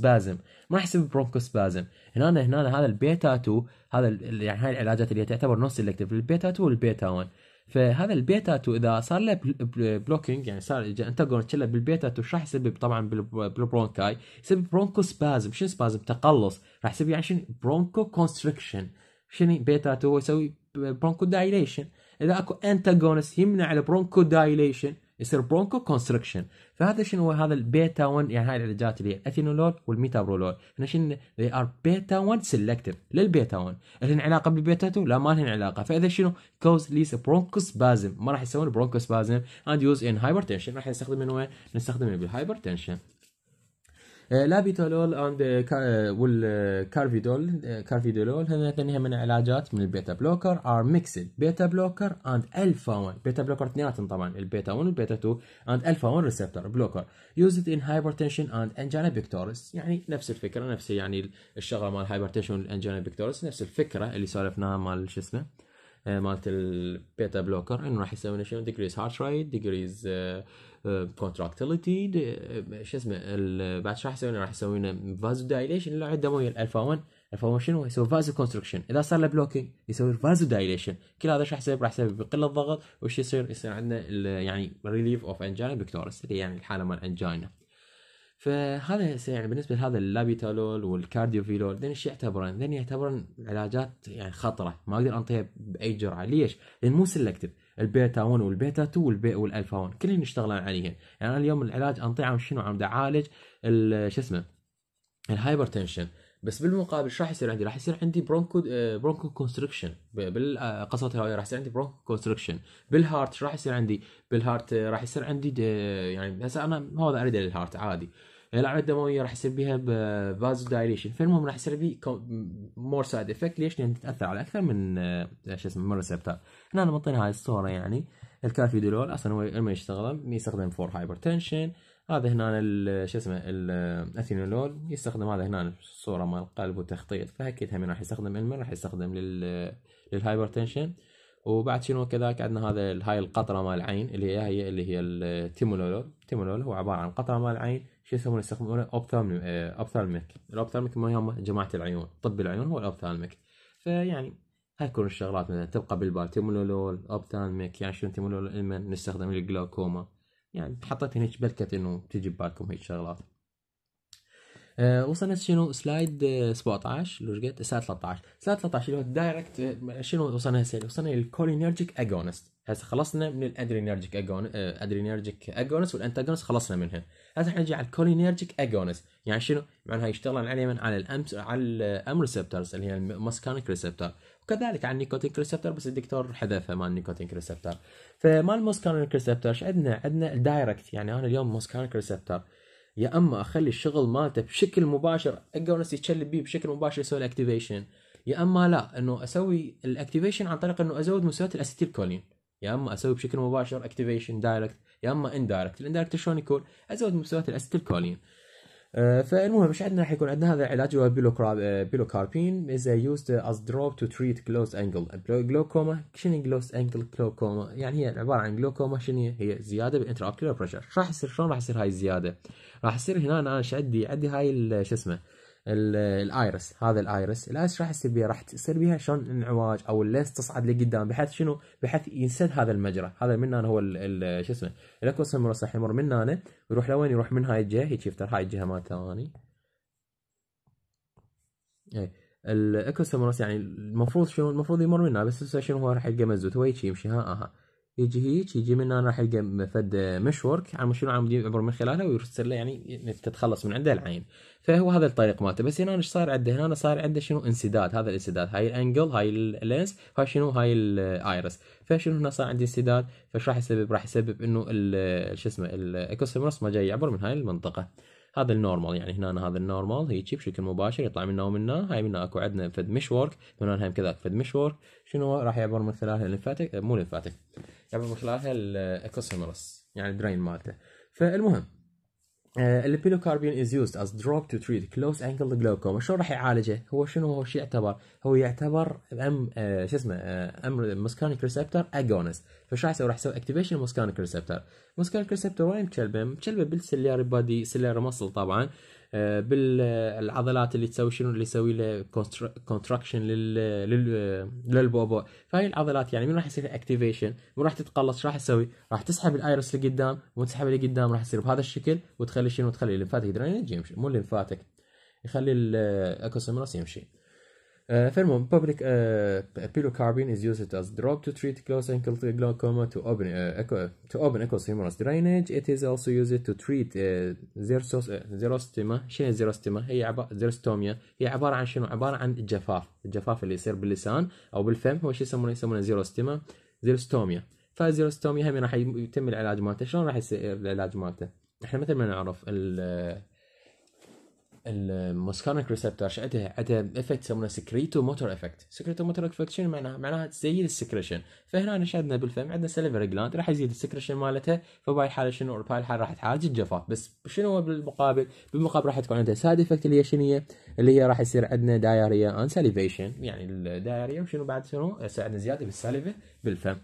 بازم ما راح يسوي بازم هنا هنا هذا البيتا 2 هذا يعني هاي العلاجات اللي تعتبر نون سيلكتيف البيتا 2 والبيتا 1 فهذا البيتا 2 اذا صار له بلوكينج يعني صار انتاجون تشله بالبيتا 2 ايش راح يسبب طبعا بالبرونكاي يسبب بازم شنو سبازم تقلص راح يسبب يعني شنو برونكو كونستريكشن شنو بيتا 2 هو يسوي برونكو دايليشن اذا اكو انتاجونس يمنع البرونكو دايليشن يصير برونكو كونستركشن فهذا شنو هذا البيتا 1 يعني هاي العلاجات اللي هي الاثينولول والميتابرولول هنا شنو they are بيتا 1 سيلكتيف للبيتا 1 لهن علاقه بالبيتا 2 لا ما لهن علاقه فاذا شنو كوز ليس برونكوسبازم ما راح يسوون برونكوسبازم اند يوز ان هايبرتنشن راح نستخدم من وين؟ نستخدم بالهايبرتنشن لابيتولول اند والكارفيدول كارفيدولول هذني من علاجات من البيتا بلوكر ار ميكسد بيتا بلوكر اند الفا 1 بيتا بلوكر اثنيناتهم طبعا البيتا 1 والبيتا 2 اند الفا 1 ريسبتور بلوكر يوزد ان هايبرتنشن اند انجانا بيكتورس يعني نفس الفكره نفس يعني الشغله مال هايبرتنشن والانجانا بيكتورس نفس الفكره اللي سولفناها مال شو اسمه آه، مالت البيتا بلوكر انه راح يسوي شنو ديكريز هارت ريت ديكريز كونتراكتيليتي شو اسمه بعد شو راح يسوي راح يسوي لنا فازو دايليشن اللي عنده مويه الفا 1 الفا 1 شنو يسوي فازو كونستركشن اذا صار له بلوكينج يسوي فازو دايليشن كل هذا شو راح يسوي راح يسوي قله الضغط وش يصير يصير عندنا يعني ريليف اوف انجينا بكتورس اللي يعني الحاله مال انجينا فهذا يعني بالنسبه لهذا اللابيتالول والكارديوفيلول ذن ايش يعتبرون؟ ذن يعتبرون علاجات يعني خطره ما اقدر انطيها باي جرعه ليش؟ لان مو سلكتف البيتا 1 والبيتا 2 والبي والالفا 1 كلهن يشتغلون عليها يعني انا اليوم العلاج انطيه عم شنو عم اعالج شو اسمه الهايبر تنشن بس بالمقابل ايش راح يصير عندي؟ راح يصير عندي برونكو برونكو كونستركشن بالقصوات الهوائية راح يصير عندي برونكو كونستركشن بالهارت ايش راح يصير عندي؟ بالهارت راح يصير عندي يعني هسه انا هذا اريد للهارت عادي الاعمده الدمويه راح يصير بها بازو دايليشن فالمهم راح يصير بيه مور سايد افكت ليش؟ لان تاثر على اكثر من آه، شو اسمه من ريسبتر هنا معطينا هاي الصوره يعني الكافيدولول اصلا هو ما يشتغل يستخدم فور هايبر تنشن هذا هنا شو اسمه الاثينولول آه، يستخدم هذا هنا الصوره مال القلب وتخطيط فاكيد هم راح يستخدم المن راح يستخدم لل آه، للهايبر تنشن وبعد شنو كذلك عندنا هذا هاي القطره مال العين اللي هي هي اللي هي التيمولول التيمولول هو عباره عن قطره مال العين شو يسمونه يستخدمونه اوبثالميك الاوبثالميك ما هم جماعه العيون طب العيون هو الاوبثالميك فيعني هاي كل الشغلات مثلا تبقى بالبال تيمولول اوبثالميك يعني شنو تيمولول المن نستخدم الجلوكوما يعني حطيت هيك بركة انه تجي ببالكم هيك شغلات أه وصلنا شنو سلايد 17 لو لقيت سلايد 13 سلايد 13 اللي هو دايركت آه، شنو وصلنا هسه وصلنا للكولينرجيك اجونست هسه خلصنا من الادرينرجيك اجون ادرينرجيك اجونست والانتاجونست خلصنا منها لازم احنا نجي على الكولينيرجيك اجونس يعني شنو؟ معناها يشتغلون عليه من على الامس على الام ريسبتورز اللي هي المسكانيك ريسبتور وكذلك على النيكوتينك ريسبتور بس الدكتور حذفها مال النيكوتينك ريسبتور فمال المسكانيك ريسبتور ايش عندنا؟ عندنا الدايركت يعني انا اليوم مسكانيك ريسبتور يا اما اخلي الشغل مالته بشكل مباشر اجونس يتشلب بيه بشكل مباشر يسوي الاكتيفيشن يا اما لا انه اسوي الاكتيفيشن عن طريق انه ازود مستويات الاسيتيل كولين يا اما اسوي بشكل مباشر اكتيفيشن دايركت يا اما اندايركت الاندايركت شلون يكون؟ ازود مستويات كولين آه، فالمهم ايش عندنا راح يكون عندنا هذا العلاج هو آه، بيلوكاربين از يوزد از دروب تو تريت كلوز انجل جلوكوما شنو جلوز انجل جلوكوما يعني هي عباره عن جلوكوما شنو هي زياده بالانتر اوكيولار بريشر راح يصير شلون راح يصير هاي الزياده راح يصير هنا انا ايش عندي عندي هاي شو اسمه الايرس هذا الايرس الايرس راح يصير بيها راح تصير بيها شلون انعواج او اللينس تصعد لقدام بحيث شنو بحيث ينسد هذا المجرى هذا من هنا هو شو اسمه الاكوس راح يمر من هنا ويروح لوين يروح من هاي الجهه هيك شفتر هاي الجهه مالته ثاني اي الاكوس يعني المفروض شنو المفروض يمر منها بس شنو هو راح يلقى مزوت هو هيك يمشي ها اها يجي هيك يجي من هنا راح يلقى فد مشورك عم شنو عم يعبر من خلاله ويرسل له يعني تتخلص من عنده العين فهو هذا الطريق مالته بس هنا ايش صار عنده هنا صار عنده شنو انسداد هذا الانسداد هاي الانجل هاي اللينس هاي شنو هاي الايرس فشنو هنا صار عندي انسداد فايش راح يسبب راح يسبب انه شو اسمه الايكوسيموس ما جاي يعبر من هاي المنطقه هذا النورمال يعني هنا هذا النورمال هيك بشكل مباشر يطلع منا ومنا هاي منا اكو عندنا فد مش ورك من هنا هم كذاك فد مش ورك شنو راح يعبر من خلالها الليمفاتيك مو الليمفاتيك يعبر من خلالها الاكوسيمرس يعني الدرين مالته فالمهم البيلوكاربين از يوزد از دروب تو تريت كلوز انجل جلوكوما شلون راح يعالجه هو شنو هو شو يعتبر هو يعتبر ام آه، شو اسمه ام موسكانيك ريسبتر اجونست فشو راح يسوي راح يسوي اكتيفيشن موسكانيك ريسبتر موسكانيك ريسبتر وين مكلبه مكلبه بالسلياري بادي سلياري مصل طبعا آه، بالعضلات اللي تسوي شنو اللي يسوي له كونتراكشن للبؤبؤ فهي العضلات يعني من راح يصير اكتيفيشن من راح تتقلص شو راح تسوي راح تسحب الايرس لقدام وتسحب اللي قدام راح يصير بهذا الشكل وتخلي شنو تخلي الليمفاتيك درينج يمشي مو الليمفاتيك يخلي الاكوسيمراس يمشي آه، فالمهم public آه، pilocarpine is used as drug to treat close ankle glaucoma to open آه، to open aqueous humerus drainage. It is also used to treat xerostomia. شنو xerostoma هي xerostomia هي عبارة عن شنو؟ عبارة عن الجفاف، الجفاف اللي يصير باللسان أو بالفم هو شو يسمونه؟ يسمونه زيروستيما زيروستوميا. فالزيروستوميا هم راح يتم العلاج مالته، شلون راح يصير العلاج مالته؟ احنا مثل ما نعرف المسكارنيك ريسبتور عندها عندها افكت يسمونها سكريتو موتور افكت سكريتو موتور افكت شنو معناها؟ معناها تزيد السكريشن فهنا ايش عندنا بالفم عندنا سليفري جلاند راح يزيد السكريشن مالتها فبهاي الحاله شنو بهاي الحاله راح تعالج الجفاف بس شنو هو بالمقابل؟ بالمقابل راح تكون عندها سايد افكت اللي هي شنو اللي هي راح يصير عندنا دايريا ان ساليفيشن يعني الدايريا وشنو بعد شنو؟ عندنا زياده بالسالفه بالفم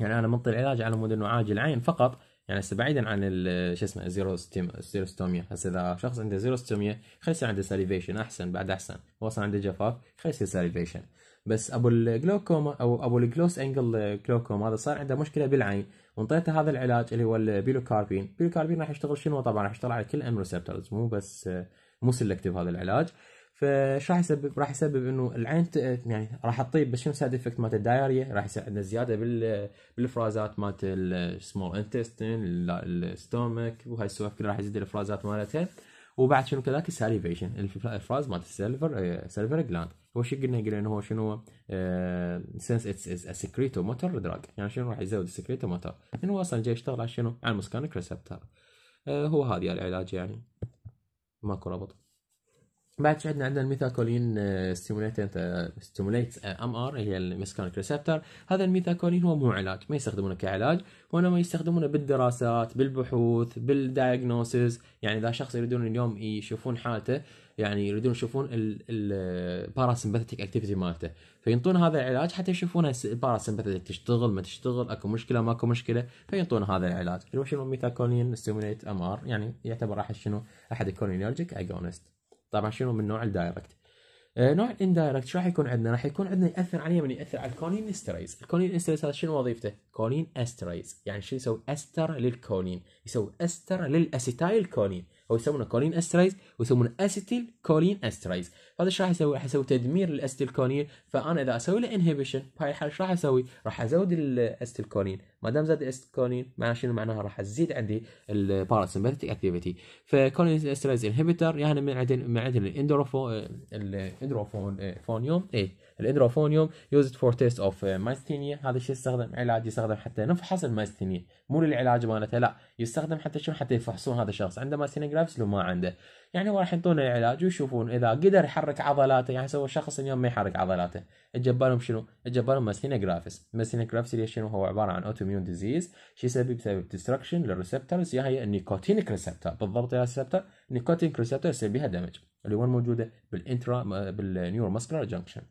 يعني انا منطي العلاج على مود انه عاجل العين فقط يعني هسه بعيدا عن شو اسمه الزيروستوميا هسه اذا شخص عنده زيروستوميا خلي يصير عنده ساليفيشن احسن بعد احسن هو اصلا عنده جفاف خلي يصير ساليفيشن بس ابو الجلوكوما او ابو الجلوس انجل جلوكوما هذا صار عنده مشكله بالعين وانطيته هذا العلاج اللي هو البيلوكاربين البيلوكاربين راح يشتغل شنو طبعا راح يشتغل على كل ام ريسبتورز مو بس مو سلكتيف هذا العلاج فايش راح يسبب؟ راح يسبب انه العين يعني راح تطيب بس شنو سايد افكت مالت الدايريا؟ راح يساعدنا زياده بال بالافرازات مالت السمول انتستين الستومك وهاي السوالف كلها راح يزيد الافرازات مالتها وبعد شنو كذاك الساليفيشن الافراز مالت السلفر سلفر جلاند هو شو قلنا قلنا انه هو شنو سنس اتس از سكريتو موتور دراج يعني شنو راح يزود السكريتو موتور لانه هو اصلا جاي يشتغل على شنو على المسكانك آه، ريسبتر هو هذا العلاج يعني ماكو ربط بعد شو عندنا عندنا الميثاكولين ستيموليت ام ار هي المسكانك ريسبتر هذا الميثاكولين هو مو علاج ما يستخدمونه كعلاج وانما يستخدمونه بالدراسات بالبحوث بالدايجنوسز يعني اذا شخص يريدون اليوم يشوفون حالته يعني يريدون يشوفون الباراسمبثيك اكتيفيتي مالته فينطون هذا العلاج حتى يشوفون الباراسمبثيك تشتغل ما تشتغل اكو مشكله ماكو مشكله فينطون هذا العلاج اللي هو شنو ميثاكولين ستيموليت ام ار يعني يعتبر احد شنو احد الكولينيرجيك اجونست طبعا شنو من نوع الدايركت آه، نوع الاندايركت شو راح يكون عندنا؟ راح يكون عندنا ياثر عليه من ياثر على الكولين استريز، الكولين استريز هذا شنو وظيفته؟ كولين استريز، يعني شنو يسوي؟ استر للكولين، يسوي استر للاسيتايل كولين، او يسمونه كولين استريز ويسمونه اسيتيل كولين استريز، فهذا ايش راح يسوي؟ راح يسوي تدمير الاستيلكونين فانا اذا اسوي له انهبيشن بهاي الحاله ايش راح اسوي؟ راح ازود الاستيلكونين ما دام زاد الاستيلكونين معناها شنو معناها راح تزيد عندي الباراسمبثيك اكتيفيتي فكونين استرايز انهبيتر يعني من عندنا من عندنا الاندروفون الاندروفونيوم اي الاندروفونيوم يوزد فور تيست اوف آه، مايستينيا هذا الشيء يستخدم علاج يستخدم حتى نفحص المايستينيا مو للعلاج مالته لا يستخدم حتى شنو حتى يفحصون هذا الشخص عنده مايستينيا جرافس لو ما عنده يعني هو راح ينطونه العلاج ويشوفون اذا قدر يحرك يحرك عضلاته يعني سوى شخص اليوم ما يحرك عضلاته الجبالهم شنو الجبالهم ماسلينا جرافيس ماسلينا جرافيس اللي شنو هو عباره عن اوتوميون ديزيز شي سبب بسبب ديستركشن للريسبتورز يا هي النيكوتينك ريسبتور بالضبط يا ريسبتور النيكوتينيك ريسبتور يصير بها دمج اللي وين موجوده بالانترا بالنيور ماسكلر جنكشن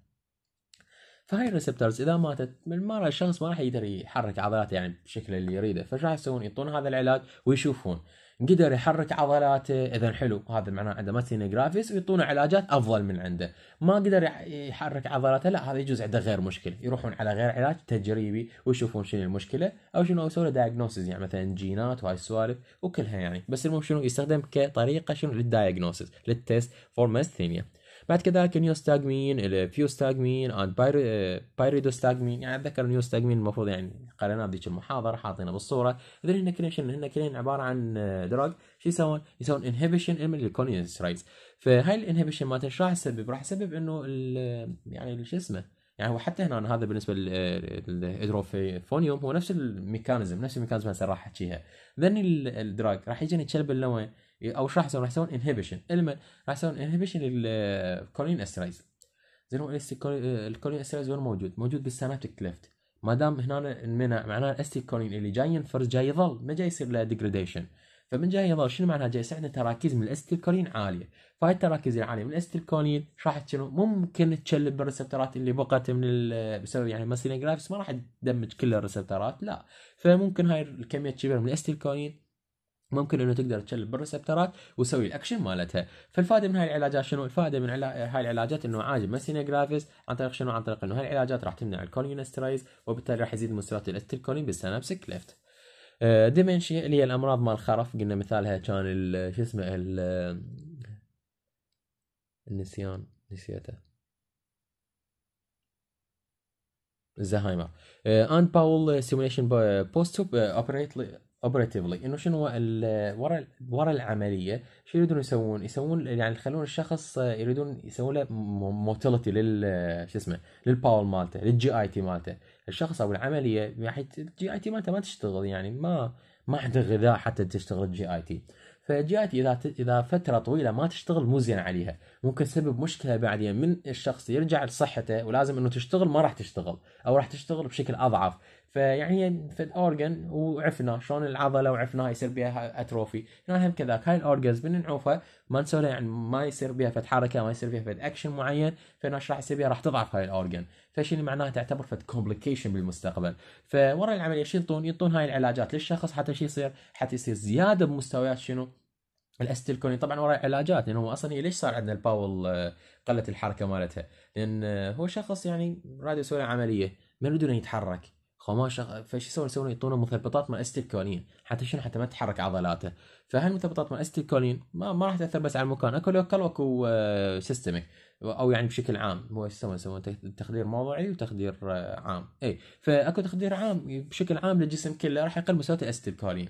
فهاي الريسبتورز اذا ماتت من مره الشخص ما راح يقدر يحرك عضلاته يعني بالشكل اللي يريده فايش راح يسوون يعطون هذا العلاج ويشوفون قدر يحرك عضلاته اذا حلو هذا معناه عنده ماسلين جرافيس ويعطونه علاجات افضل من عنده ما قدر يحرك عضلاته لا هذا يجوز عنده غير مشكله يروحون على غير علاج تجريبي ويشوفون شنو المشكله او شنو يسوي له يعني مثلا جينات وهاي السوالف وكلها يعني بس المهم شنو يستخدم كطريقه شنو للدايجنوسيس للتست فور ماستينيا بعد كذلك نيوستاجمين الفيوستاجمين اند بايريدوستاجمين يعني اتذكر نيوستاجمين المفروض يعني قريناه بذيك المحاضره حاطينه بالصوره هذول هن كلين شنو هن كلين عباره عن دراج شو يسوون؟ يسوون انهبيشن من الكولينسترايدز فهاي الانهبيشن مالته ايش راح يسبب؟ راح يسبب انه يعني شو اسمه يعني هو حتى هنا هذا بالنسبه للهيدروفونيوم هو نفس الميكانيزم نفس الميكانيزم هسه راح احكيها ذن الدراج راح يجي يتشلب اللون او مش راح يسوون راح يسوون انهبيشن راح يسوون انهبيشن للكولين استرايز زين هو الكولين استرايز وين موجود؟ موجود بالسينابتيك كليفت ما دام هنا المنع معناه الاستي كولين اللي جاي ينفرز جاي يظل ما جاي يصير له ديجريديشن فمن جاي يظل شنو معناها جاي يصير عندنا تراكيز من الاستيلكولين عاليه فهاي التراكيز العاليه من الاستيلكولين ايش راح تشنو ممكن تشلب الريسبتورات اللي بقت من بسبب يعني ماسلين جرافيس ما راح تدمج كل الريسبتورات لا فممكن هاي الكميه الكبيره من الاستيلكولين ممكن انه تقدر تشل بالريسبترات وتسوي الاكشن مالتها، فالفائده من هاي العلاجات شنو؟ الفائده من علا... هاي العلاجات انه عاجب ماسينا جرافيس عن طريق شنو؟ عن طريق انه هاي العلاجات راح تمنع الكولينسترايز وبالتالي راح يزيد مستويات الاستيلكولين بالسنابسك كليفت. آه، ديمنشيا اللي هي الامراض مال الخرف قلنا مثالها كان شو اسمه النسيان نسيته الزهايمر اند باول سيموليشن بوست اوبريت اوبريتفلي انه شنو ورا ورا العمليه شو يريدون يسوون؟ يسوون يعني يخلون الشخص آه، يريدون يسوون له موتيلتي لل آه، شو اسمه للباور مالته للجي اي تي مالته الشخص او العمليه الجي اي تي مالته ما تشتغل يعني ما ما عنده غذاء حتى تشتغل الجي اي تي فالجي اي تي اذا اذا فتره طويله ما تشتغل مو زين عليها ممكن تسبب مشكله بعدين من الشخص يرجع لصحته ولازم انه تشتغل ما راح تشتغل او راح تشتغل بشكل اضعف فيعني في الاورجن وعفنا شلون العضله وعفنا يصير بها اتروفي يعني هم كذاك هاي الاورجنز من نعوفها ما نسولها يعني ما يصير بها فد حركه ما يصير بها فد اكشن معين فانا راح يصير بها راح تضعف هاي الاورجن فشي اللي معناها تعتبر فد كومبليكيشن بالمستقبل فورا العمليه شو يعطون يعطون هاي العلاجات للشخص حتى شو يصير حتى يصير زياده بمستويات شنو الاستيلكونين طبعا وراء علاجات لانه هو اصلا ليش صار عندنا الباول آه، قله الحركه مالتها؟ لان آه، هو شخص يعني راد يسوي عمليه ما يريدون يتحرك خماشه فايش يسوون يسوون يعطونه مثبطات من الاستيكولين حتى شنو حتى ما تتحرك عضلاته فهالمثبطات من الاستيكولين ما, ما راح تاثر بس على المكان اكو لوكال واكو سيستمك او يعني بشكل عام مو يسوون يسوون تخدير موضعي وتخدير آه، عام اي فاكو تخدير عام بشكل عام للجسم كله راح يقل مساواه الاستيكولين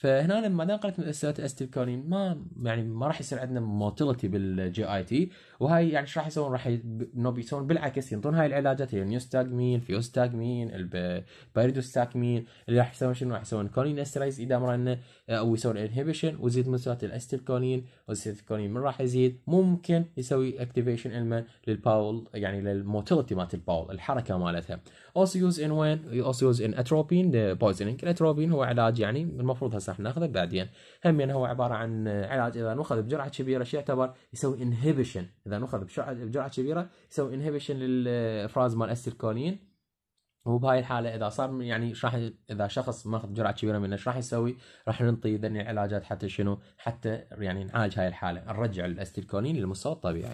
فهنا لما نقلت قريت من اسئله ستيف كونين ما يعني ما راح يصير عندنا موتيلتي بالجي اي تي وهاي يعني ايش راح يسوون؟ راح انه بالعكس ينطون هاي العلاجات هي يعني نيوستاجمين فيوستاجمين البيريدوستاجمين اللي راح يسوون شنو؟ راح يسوون كولين استرايز اذا مرنا آه، او يسوون انهبيشن ويزيد مسات الاستيف كولين والستيف كولين من راح يزيد؟ ممكن يسوي اكتيفيشن علما للباول يعني للموتيلتي مالت الباول الحركه مالتها. اوسيوز يوز ان وين؟ اوسيوز يوز ان اتروبين بويزنينج الاتروبين هو علاج يعني المفروض هسه راح ناخذه بعدين هم يعني هو عباره عن علاج اذا نؤخذ بجرعه كبيره شو يعتبر يسوي انهبيشن اذا نؤخذ بجرعه كبيره يسوي انهبيشن للافراز مال السيلكونين وبهاي الحالة إذا صار يعني ايش راح إذا شخص ماخذ جرعة كبيرة منه ايش راح يسوي؟ راح ننطي ذني العلاجات حتى شنو؟ حتى يعني نعالج هاي الحالة، نرجع الاستيلكونين للمستوى الطبيعي.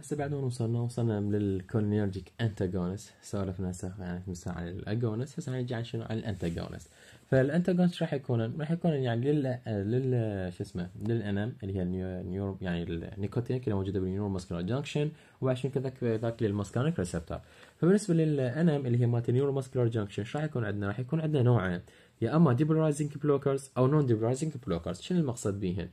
هسه بعد ما وصلنا وصلنا للكولينرجيك انتاجونس سولفنا هسه يعني عن الاجونس هسه نجي على شنو عن الانتاجونس فالانتاجونس راح يكونن راح يكونن يعني لل لل شو اسمه للانم اللي هي النيور يعني النيكوتين اللي موجوده بالنيورو ماسكولار جانكشن وعشان كذاك ذاك للماسكانيك ريسبتور فبالنسبه للانم اللي هي مالت النيورو ماسكولار جانكشن راح يكون عندنا راح يكون عندنا نوعين يا اما ديبرايزنج بلوكرز او نون ديبرايزنج بلوكرز شنو المقصد بيهن؟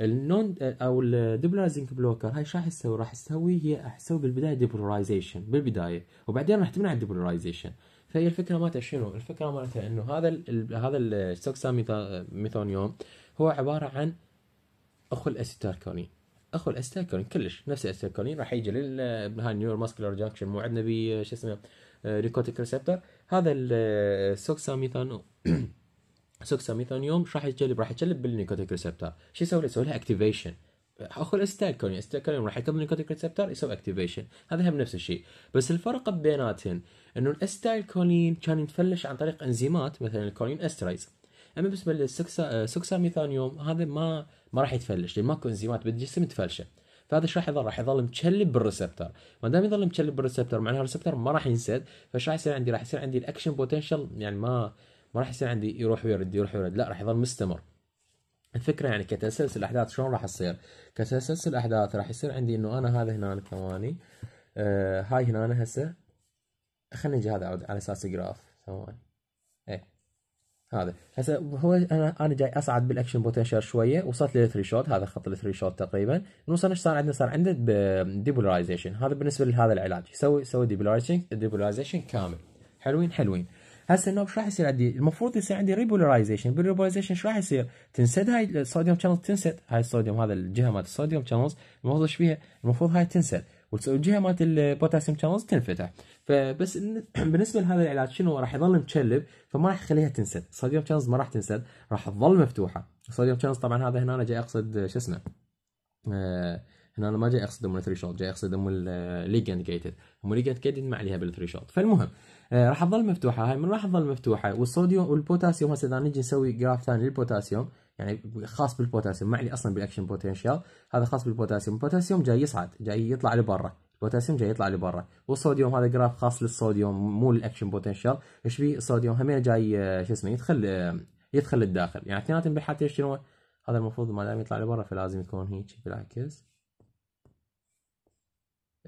النون او الديبولايزنج بلوكر هاي شو راح تسوي؟ راح تسوي هي راح تسوي بالبدايه ديبولايزيشن بالبدايه وبعدين راح تمنع الديبولايزيشن فهي الفكره مالتها شنو؟ الفكره مالتها انه هذا الـ هذا السوكساميثونيوم هو عباره عن اخو الاسيتاركونين اخو الاسيتاركونين كلش نفس الاسيتاركونين راح يجي لهاي نيور ماسكلر جانكشن مو عندنا ب شو اسمه ريكوتيك آه، ريسبتر هذا السوكساميثانو سوكساميثانيوم راح يجلب؟ راح يجلب بالنيكوتيك ريسبتر، شو يسوي يسوي لها اكتيفيشن اخذ استاكوني استاكوني راح يكمل نيكوتيك ريسبتر يسوي اكتيفيشن هذا هم نفس الشيء بس الفرق بيناتهم انه الاستالكولين كان يتفلش عن طريق انزيمات مثلا الكولين استرايز اما بالنسبه للسوكساميثانيوم هذا ما ما راح يتفلش لان ماكو انزيمات بالجسم تفلشه فهذا ايش راح يظل؟ راح يظل مشلب بالريسبتر، ما دام يظل مشلب بالريسبتر معناها الريسبتر ما راح ينسد، فايش راح يصير عندي؟ راح يصير عندي الاكشن بوتنشل يعني ما ما راح يصير عندي يروح ويرد يروح ويرد لا راح يظل مستمر الفكره يعني كتسلسل احداث شلون راح تصير كتسلسل احداث راح يصير عندي انه انا هذا هنا ثواني آه هاي هنا هسه خلينا نجي هذا على اساس جراف ثواني ايه هذا هسه هو انا انا جاي اصعد بالاكشن بوتنشال شويه وصلت للثري شوت هذا خط الثري شوت تقريبا نوصل ايش صار عندنا صار عندنا ديبولاريزيشن هذا بالنسبه لهذا العلاج يسوي يسوي ديبولاريزيشن ديبولاريزيشن كامل حلوين حلوين هسه النوب شو راح يصير عندي المفروض يصير عندي ريبولاريزيشن بالريبولاريزيشن شو راح يصير تنسد هاي الصوديوم شانلز تنسد هاي الصوديوم هذا الجهه مالت الصوديوم شانلز المفروض ايش فيها المفروض هاي تنسد والجهه مالت البوتاسيوم شانلز تنفتح فبس بالنسبه لهذا العلاج شنو راح يظل متشلب فما راح يخليها تنسد الصوديوم شانلز ما راح تنسد راح تظل مفتوحه الصوديوم شانلز طبعا هذا هنا انا جاي اقصد شو اسمه آه، هنا انا ما جاي اقصد ام الثري شوت جاي اقصد ام الليجند جيتد ام الليجند جيتد ما عليها بالثري شوت فالمهم آه، راح تظل مفتوحه هاي من راح تظل مفتوحه والصوديوم والبوتاسيوم هسه اذا نجي نسوي جراف ثاني للبوتاسيوم يعني خاص بالبوتاسيوم ما عليه اصلا بالاكشن بوتنشال هذا خاص بالبوتاسيوم البوتاسيوم جاي يصعد جاي يطلع لبرا البوتاسيوم جاي يطلع لبرا والصوديوم هذا جراف خاص للصوديوم مو للاكشن بوتنشال ايش بيه الصوديوم هم جاي آه، شو اسمه يدخل آه، يدخل للداخل يعني اثنيناتهم بحالتين شنو هذا المفروض ما دام يطلع لبرا فلازم يكون هيك بالعكس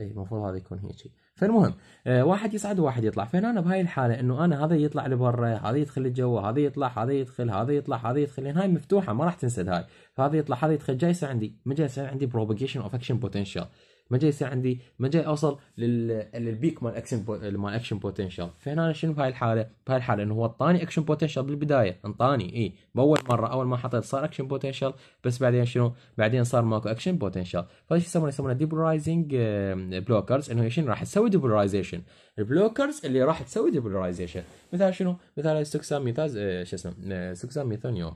اي المفروض هذا يكون هيك فالمهم آه واحد يصعد وواحد يطلع فهنا انا بهاي الحاله انه انا هذا يطلع لبرا هذا يدخل الجو هذا يطلع هذا يدخل هذا يطلع هذا يدخل يعني هاي مفتوحه ما راح تنسد هاي فهذا يطلع هذا يدخل جاي يصير عندي ما جاي يصير عندي بروباجيشن اوف اكشن بوتنشال ما جاي يصير عندي ما جاي اوصل للبيك مال اكشن مال اكشن بوتنشال فهنا شنو بهاي الحاله بهاي الحاله انه هو انطاني اكشن بوتنشال بالبدايه انطاني اي باول مره اول ما حطيت صار اكشن بوتنشال بس بعدين شنو بعدين صار ماكو اكشن بوتنشال فايش يسمونه يسمونه ديبرايزنج بلوكرز انه شنو راح تسوي ديبرايزيشن البلوكرز اللي راح تسوي ديبرايزيشن مثال شنو مثال سكساميثاز آه، شو اسمه آه، سكساميثونيوم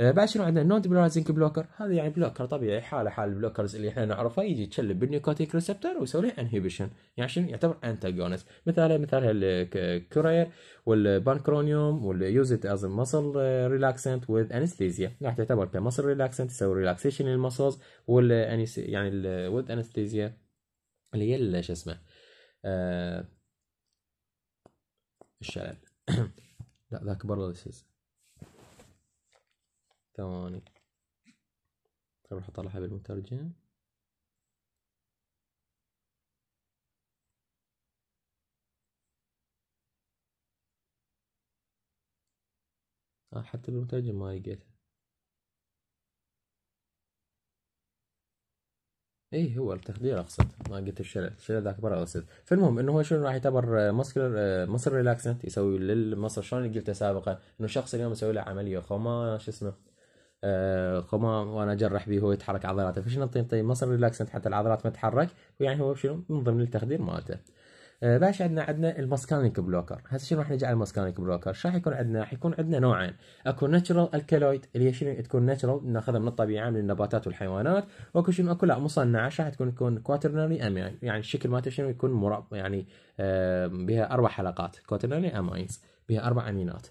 آه، بعد شنو عندنا نون ديبرازنج بلوكر هذا يعني بلوكر طبيعي حاله حال البلوكرز اللي احنا نعرفه يجي يتشلب بالنيكوتيك ريسبتر ويسوي له انهبيشن يعني شنو يعتبر انتاجونست مثاله مثالها الكورير والبانكرونيوم واليوزد از آه، مسل ريلاكسنت يعني وذ انستيزيا راح تعتبر كمسل ريلاكسنت تسوي ريلاكسيشن للمسلز وال يعني وذ انستيزيا اللي هي شو اسمه آه، الشلل لا ذاك برا ثواني اروح اطلعها بالمترجم آه حتى بالمترجم ما لقيتها اي هو التخدير اقصد ما قلت الشلل الشلل ذاك برا اقصد فالمهم انه هو شنو راح يعتبر مسكر مصر ريلاكسنت يسوي للمصر شلون قلت سابقا انه شخص اليوم يسوي له عمليه خوما شو اسمه قمام آه، وانا اجرح به هو يتحرك عضلاته فش نعطيه طيب مصر ريلاكسنت حتى العضلات ما تتحرك ويعني هو شنو من ضمن التخدير مالته باش عندنا عندنا الماسكانيك بلوكر هسه شنو راح نجي على الماسكانيك بلوكر شو راح يكون عندنا راح يكون عندنا نوعين اكو ناتشرال الكالويد اللي هي شنو تكون ناتشرال ناخذها من الطبيعه من النباتات والحيوانات واكو شنو اكو لا مصنعه راح تكون تكون كواترنري امين يعني الشكل مالته شنو يكون مرب يعني آه، بها اربع حلقات كواترنري امينز بها اربع امينات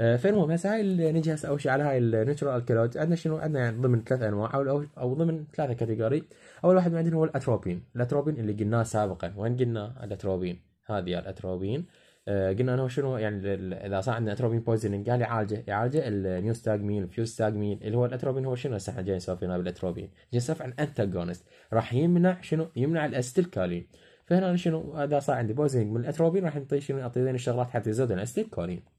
آه، فالمهم هسه هاي نجي هسه اول شيء على هاي النيتشرال الكالويد عندنا شنو عندنا يعني ضمن ثلاث انواع او او ضمن ثلاثه كاتيجوري اول واحد عندنا هو الاتروبين الاتروبين اللي قلناه سابقا وين قلنا الاتروبين هذه الاتروبين آه، قلنا انه شنو يعني اذا صار عندنا اتروبين بويزننج قال يعالجه يعالجه النيوستاجمين الفيوستاجمين اللي هو الاتروبين هو شنو هسه احنا جايين نسولفين بالاتروبين جاي نسولف عن انتاجونست راح يمنع شنو يمنع الاستيلكالين فهنا شنو اذا صار عندي بويزنج من الاتروبين راح نعطيه شنو نعطي الشغلات حتى يزود الاستيلكالين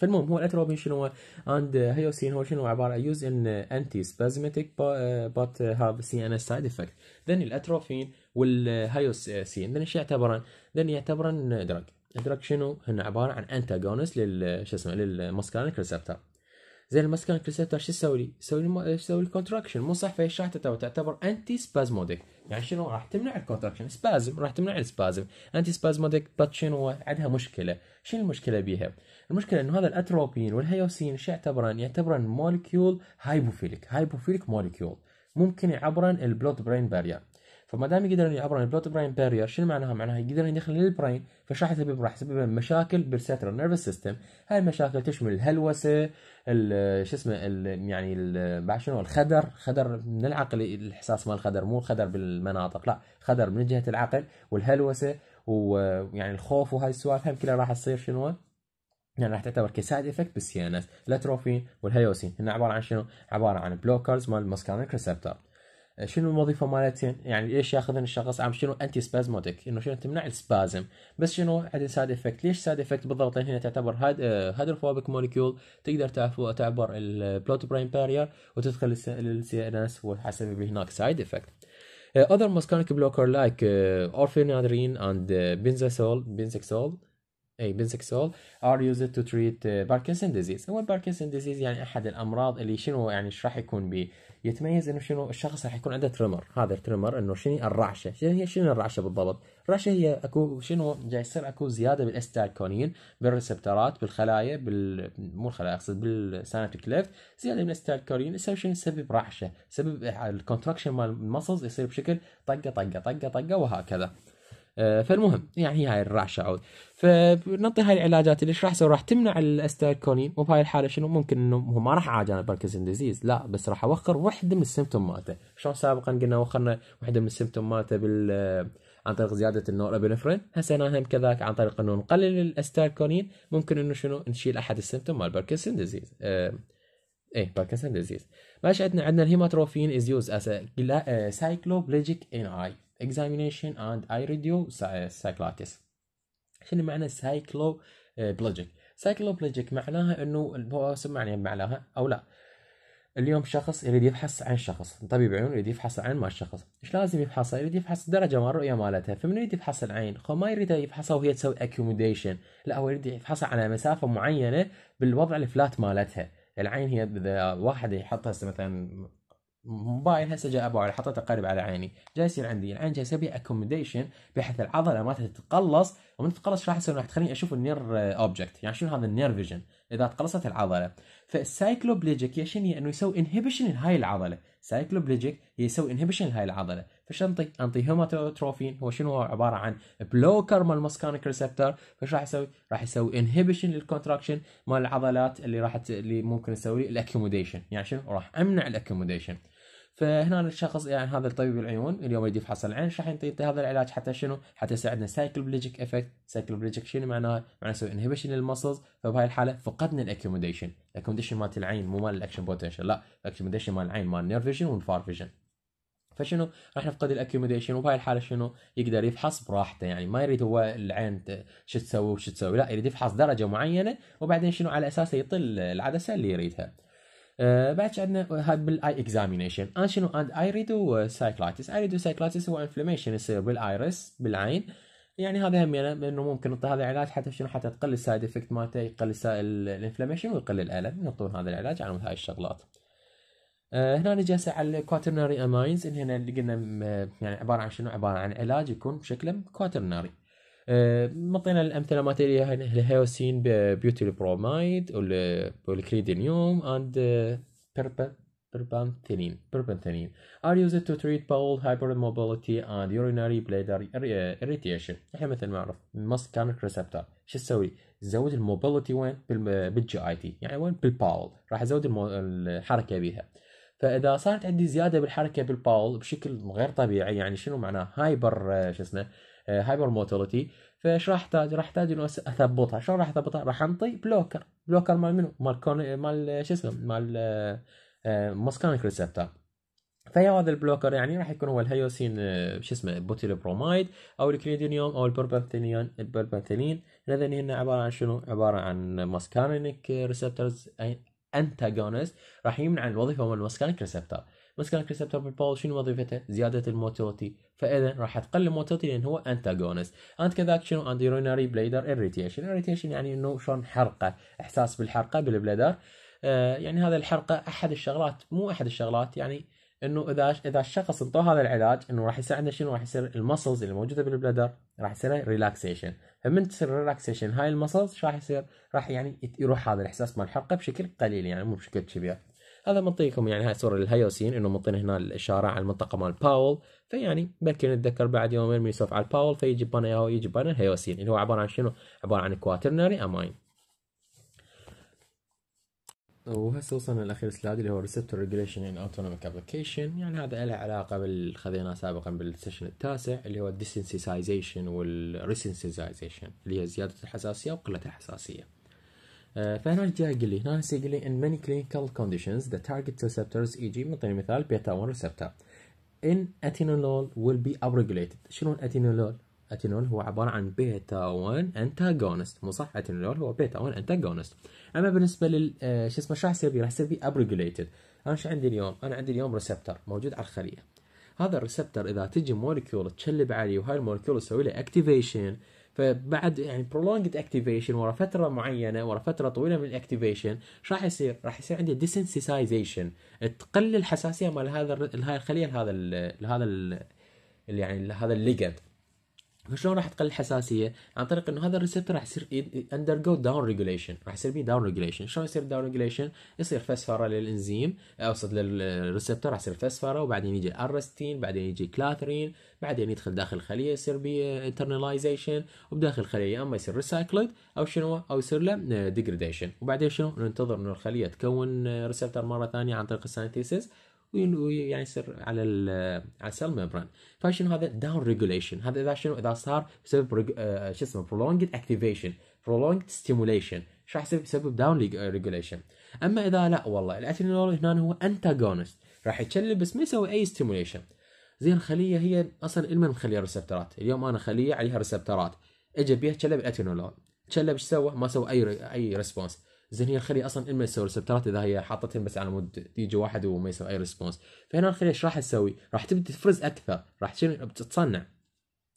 فالمهم هو الاتروبين شنو هو اند هيوسين هو شنو عباره يوز ان انتي سبازماتيك بات هاف سي ان اس سايد افكت ذن الاتروفين والهيوسين ذن ايش يعتبرن؟ ذن يعتبرن دراج دراج شنو؟ هن عباره عن انتاجونست لل شو اسمه للمسكارينيك ريسبتر زين المسكن الكلسيتر شو تسوي لي؟ تسوي لي تسوي لي كونتراكشن مو صح فهي الشحطه تعتبر انتي سبازموديك يعني شنو راح تمنع الكونتراكشن سبازم راح تمنع السبازم انتي سبازموديك بس شنو عندها مشكله شنو المشكله بيها؟ المشكله انه هذا الاتروبين والهيوسين شو يعتبرن؟ يعتبرن مولكيول هايبوفيليك هايبوفيليك مولكيول ممكن يعبرن البلود برين بارير فما دام يقدر يعبرون البلوت براين بارير شنو معناها؟ معناها يقدر يدخل للبراين فايش راح يسبب؟ راح يسبب مشاكل بالسيتر نرفس سيستم، هاي المشاكل تشمل الهلوسه شو اسمه يعني بعد شنو الخدر، خدر من العقل الاحساس مال الخدر مو خدر بالمناطق لا، خدر من جهه العقل والهلوسه ويعني الخوف وهاي السوالف هم كلها راح تصير شنو؟ يعني راح تعتبر كسايد افكت بالسي ان اس، الاتروفين والهيوسين، هن عباره عن شنو؟ عباره عن بلوكرز مال المسكانيك ريسبتر. شنو الوظيفه مالتين يعني ليش ياخذن الشخص عم شنو انتي سبازموتك انه شنو تمنع السبازم بس شنو عندها سايد افكت ليش سايد افكت بالضبط هنا تعتبر هاد هيدروفوبيك آه، مولكيول تقدر تعبر البلوت برين بارير وتدخل للسي ان اس وحسب هناك سايد افكت Uh, other muscarinic blocker like uh, آه، orphanadrine and uh, آه، benzazole, benzexol اي سول ار يوزد تو تريت باركنسون ديزيز هو باركنسون ديزيز يعني احد الامراض اللي شنو يعني ايش راح يكون به يتميز انه شنو الشخص راح يكون عنده ترمر هذا الترمر انه شنو الرعشه شنو هي شنو الرعشه بالضبط الرعشه هي اكو شنو جاي يصير اكو زياده بالاستالكونين بالريسبترات بالخلايا بال مو الخلايا اقصد بالسانت ليفت زياده بالاستالكونين يسبب شنو يسبب رعشه سبب الكونتراكشن مال المسلز يصير بشكل طقه طقه طقه طقه وهكذا آه، فالمهم يعني هاي الرعشه عود فنعطي هاي العلاجات اللي ايش راح تسوي راح تمنع الاستيركونين وبهاي الحاله شنو ممكن انه ما راح اعالج انا الباركنسون ديزيز لا بس راح اوخر وحده من السيمتوم مالته شلون سابقا قلنا وخرنا وحده من السيمتوم مالته بال آه، عن طريق زياده النورابينفرين هسه هم كذاك عن طريق انه نقلل الاستيركونين ممكن انه شنو نشيل احد السيمتوم مال باركنسون ديزيز اي ايه باركنسون ديزيز ماشي عندنا عندنا الهيماتروفين از يوز از سايكلوبليجيك ان اي examination and I radio شنو معنى سايكلو بلوجيك سايكلو بلوجيك معناها انه هو يعني معناها او لا اليوم شخص يريد يفحص عن شخص طبيب عيون يريد يفحص عن ما الشخص ايش لازم يفحصه يريد يفحص درجه مال الرؤيه مالتها فمن يريد يفحص العين خو ما يريد يفحصها وهي تسوي اكوموديشن لا هو يريد يفحصها على مسافه معينه بالوضع الفلات مالتها العين هي اذا واحد يحطها مثلا موبايل هسه جاء ابو علي حطيته قريب على عيني جاي يصير عندي العين جاي اسوي اكومديشن بحيث العضله ما تتقلص ومن تتقلص راح يصير راح تخليني اشوف النير اوبجكت يعني شنو هذا النير فيجن اذا تقلصت العضله فالسايكلوبليجيك يا شنو انه يسوي انهبيشن لهاي العضله سايكلوبليجيك يسوي انهبيشن لهاي العضله فش انطي انطي هيماتوتروفين هو شنو هو عباره عن بلوكر مال مسكانك ريسبتر فش راح يسوي راح يسوي انهبيشن للكونتراكشن مال العضلات اللي راح اللي ممكن تسوي الاكوموديشن يعني شنو راح امنع الاكوموديشن فهنا الشخص يعني هذا الطبيب العيون اليوم يريد يفحص العين راح يعطي هذا العلاج حتى شنو؟ حتى يساعدنا بليجيك افكت، بليجيك شنو معناه؟ معناه نسوي انهبيشن للمسلز فبهاي الحاله فقدنا الاكوموديشن، الاكوموديشن مالت العين مو مال الاكشن بوتنشل لا، الاكوموديشن مال العين مال نير فيجن والفار فيجن. فشنو راح نفقد الاكوموديشن وبهاي الحاله شنو يقدر يفحص براحته يعني ما يريد هو العين شو تسوي وش تسوي لا يريد يفحص درجه معينه وبعدين شنو على اساسه يطل العدسه اللي يريدها آه، بعد عندنا هاي بالاي اكزامينيشن انا شنو اند اي ريدو سايكلايتس اي ريدو سايكلايتس هو انفلاميشن يصير بالايرس بالعين يعني هذا هم يعني انه ممكن نعطي هذا العلاج حتى شنو حتى تقل السايد افكت مالته يقل الانفلاميشن ويقل الالم نعطون هذا العلاج على هاي الشغلات آه، هنا نجي هسه على الكواترناري اماينز هنا اللي قلنا يعني عباره عن شنو عباره عن علاج يكون بشكل كواترناري آه، مطينا الامثله مالت الهيوسين بيوتي برومايد والكريدينيوم اند بربانثينين أر are used to treat bowel hypermobility and urinary bladder آه، irritation الحين مثل ما عرف must كانت ريسبتر شو تسوي؟ تزود الموبيلتي وين؟ بالجي اي تي يعني وين؟ بالباول راح ازود الحركه بيها فاذا صارت عندي زياده بالحركه بالباول بشكل غير طبيعي يعني شنو معناه؟ هايبر آه، شو اسمه هايبر آه، موتوريتي فايش راح احتاج؟ راح احتاج انه اثبطها، شلون راح اثبطها؟ راح انطي بلوكر، بلوكر مال منو؟ مال كون... مال آه، شو اسمه؟ مال موسكانيك ريسبتر فيا هذا البلوكر يعني راح يكون هو الهيوسين آه، شو اسمه بوتيل برومايد او الكريدينيوم او البربنتيلين البربنتيلين هذين هن عباره عن شنو؟ عباره عن ماسكانيك ريسبترز انتاجونست راح يمنع الوظيفه مال الماسكانيك ريسبتر بس كان كريستال باول شنو وظيفته؟ زياده الموتوتي فاذا راح تقلل الموتوتي لان هو انتاجونست انت كذاك شنو انديروناري بليدر اريتيشن اريتيشن يعني انه شلون حرقه احساس بالحرقه بالبليدر آه يعني هذا الحرقه احد الشغلات مو احد الشغلات يعني انه اذا اذا الشخص انطوه هذا العلاج انه راح يصير عنده شنو راح يصير المسلز اللي موجوده بالبلدر راح يصير ريلاكسيشن فمن تصير ريلاكسيشن هاي المسلز راح يصير راح يعني يروح هذا الاحساس مال الحرقه بشكل قليل يعني مو بشكل كبير هذا منطيكم يعني هاي صورة للهيوسين انه منطين هنا الاشارة على المنطقة مال باول فيعني بلكي نتذكر بعد يومين من يسولف على الباول فيجي بنا ياهو يجي بنا الهيوسين اللي هو عبارة عن شنو؟ عبارة عن كواترنري اماين وهسه وصلنا لاخير سلايد اللي هو ريسبتور ريجوليشن ان اوتونوميك ابلكيشن يعني هذا له علاقه باللي خذيناه سابقا بالسيشن التاسع اللي هو الديسنسيزيشن والريسنسيزيشن اللي هي زياده الحساسيه وقله الحساسيه آه، فهنا جاء يقول لي هنا يقول لي in many clinical conditions the target receptors e.g. مثل مثال بيتا 1 receptor in atenolol will be upregulated شنو atinolol؟ اتينول هو عبارة عن بيتا 1 انتاجونست مو صح اتينولول هو بيتا 1 انتاجونست اما بالنسبة لل آه، شو اسمه شو راح يصير فيه راح يصير فيه upregulated انا شو عندي اليوم؟ انا عندي اليوم ريسبتر موجود على الخلية هذا الريسبتر اذا تجي مولكيول تشلب عليه وهاي المولكيول تسوي له اكتيفيشن فبعد يعني prolonged activation ورا فتره معينه ورا فتره طويله من الاكتيفيشن ايش راح يصير؟ راح يصير عندي ديسنسيسايزيشن تقل الحساسيه مال هذا هاي الخليه لهذا لهذا يعني لهذا الليجند فشلون راح تقل الحساسيه؟ عن طريق انه هذا الريسبتور راح يصير اندر جو داون ريجوليشن، راح يصير بيه داون ريجوليشن، شلون يصير داون ريجوليشن؟ يصير فسفره للانزيم اقصد للريسبتور راح يصير فسفره وبعدين يجي ارستين، بعدين يجي كلاثرين، بعدين يدخل داخل الخليه يصير بيه انترناليزيشن وبداخل الخليه يا اما يصير ريسايكلد او شنو او يصير له ديجريديشن، وبعدين شنو؟ ننتظر انه الخليه تكون ريسبتور مره ثانيه عن طريق السانتيسيس ويعني يصير على على السيل ميمبران فشنو هذا داون ريجوليشن هذا اذا شنو اذا صار بسبب آه، شو اسمه برولونجد اكتيفيشن برولونجد ستيموليشن شو راح يصير بسبب داون آه، ريجوليشن اما اذا لا والله الاتينول هنا هو انتاجونست راح يتشلل بس ما يسوي اي ستيموليشن زين الخليه هي اصلا المن خليه ريسبترات اليوم انا خليه عليها ريسبترات اجى بيها تشلب الاتينولول تشلب ايش سوى؟ ما سوى اي اي ريسبونس زين هي الخليه اصلا ما تسوي ريسبترات اذا هي حاطتهم بس على مود يجي واحد وما يسوي اي ريسبونس فهنا الخليه ايش راح تسوي؟ راح تبدا تفرز اكثر راح تتصنع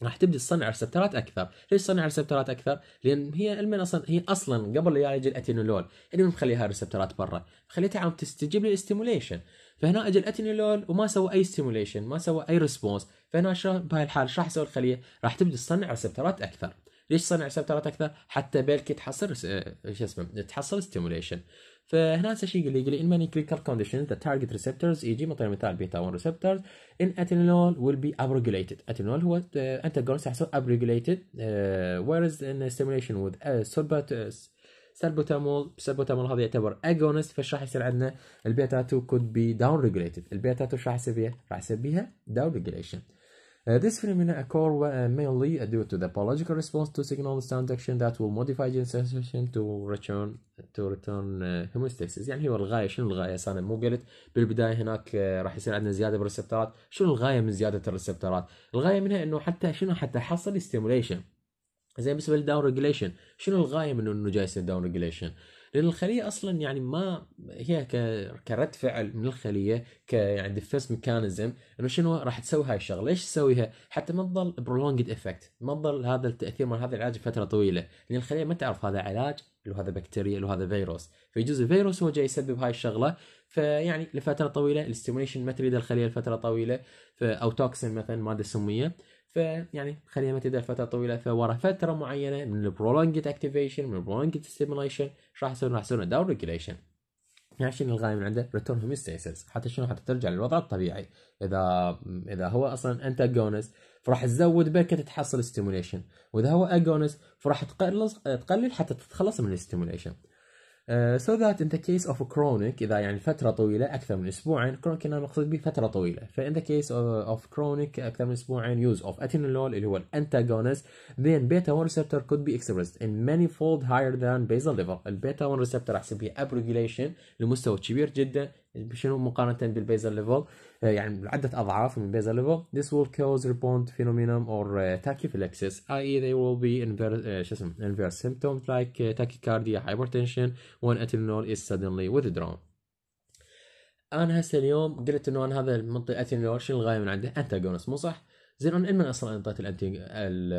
راح تبدا تصنع ريسبترات اكثر، ليش تصنع ريسبترات اكثر؟ لان هي المن اصلا هي اصلا قبل لا يجي الاتينولول، اللي يعني مخليها ريسبترات برا، خليتها عم تستجيب للاستيموليشن، فهنا اجى الاتينولول وما سوى اي ستيموليشن، ما سوى اي ريسبونس، فهنا بهاي ايش راح تسوي الخليه؟ راح تبدا تصنع ريسبترات اكثر. ليش صنع سبترات اكثر حتى بيلكي تحصل آه، شو اسمه تحصل ستيموليشن فهنا نفس الشيء يقول يقول ان in many كونديشن conditions the target اي يجي مثلا مثال بيتا 1 receptors in ethanol will be upregulated ethanol هو آه، antagonist يحصل upregulated uh, آه، whereas in stimulation with uh, sorbatus سلبوتامول هذا يعتبر اجونست فايش راح يصير عندنا البيتا 2 كود بي داون ريجوليتد البيتا 2 ايش راح يصير فيها؟ راح يصير بيها داون ريجوليشن Uh, this phenomena occur uh, mainly uh, due to the biological response to signal sound action that will modify gene sensation to return to return uh, homeostasis يعني هو الغايه شنو الغايه انا مو قلت بالبدايه هناك uh, راح يصير عندنا زياده بالريسبتورات شنو الغايه من زياده الريسبتورات الغايه منها انه حتى شنو حتى حصل ستيموليشن زي بالنسبه للداون ريجليشن شنو الغايه من انه جاي يصير داون ريجليشن لان الخليه اصلا يعني ما هي كرد فعل من الخليه ك يعني ديفنس ميكانيزم انه شنو راح تسوي هاي الشغله ليش تسويها؟ حتى ما تظل برولونجد افكت ما تظل هذا التاثير مال هذا العلاج فتره طويله لان الخليه ما تعرف هذا علاج لو هذا بكتيريا لو هذا فيروس فيجوز الفيروس هو جاي يسبب هاي الشغله فيعني لفتره طويله الاستيميشن ما تريد الخليه لفتره طويله او توكسين مثلا ماده سميه فيعني خلينا ما تدى فتره طويله فورا فتره معينه من البرولونجت اكتيفيشن من البرولونجد ستيموليشن راح يسوون راح يسوون داون ريجليشن يعني شنو الغايه من عنده؟ ريتورن هوميستيسس حتى شنو حتى ترجع للوضع الطبيعي اذا اذا هو اصلا انتاجونست فراح تزود بركه تحصل ستيموليشن واذا هو اجونست فراح تقلص تقلل حتى تتخلص من الستيموليشن Uh, so that in the case of a chronic إذا يعني فترة طويلة أكثر من أسبوعين chronic هنا مقصود به فترة طويلة ف in the case of, of chronic أكثر من أسبوعين use of atenolol اللي هو الانتاغونست then beta 1 receptor could be expressed in many fold higher than basal level beta 1 receptor أحسب به upregulation لمستوى كبير جدا شنو مقارنة بالبيزر ليفل آه، يعني عدة أضعاف من بيزر ليفل this will cause rebound phenomenon or آه، tachyphylaxis i.e. they will be inverse آه، شو اسمه inverse symptoms like tachycardia hypertension when ethanol is suddenly withdrawn انا هسه اليوم قلت انه انا هذا المنطي اثينول شنو الغايه من عنده؟ انتاجونس مو صح؟ زين انا من اصلا انطيت الانتي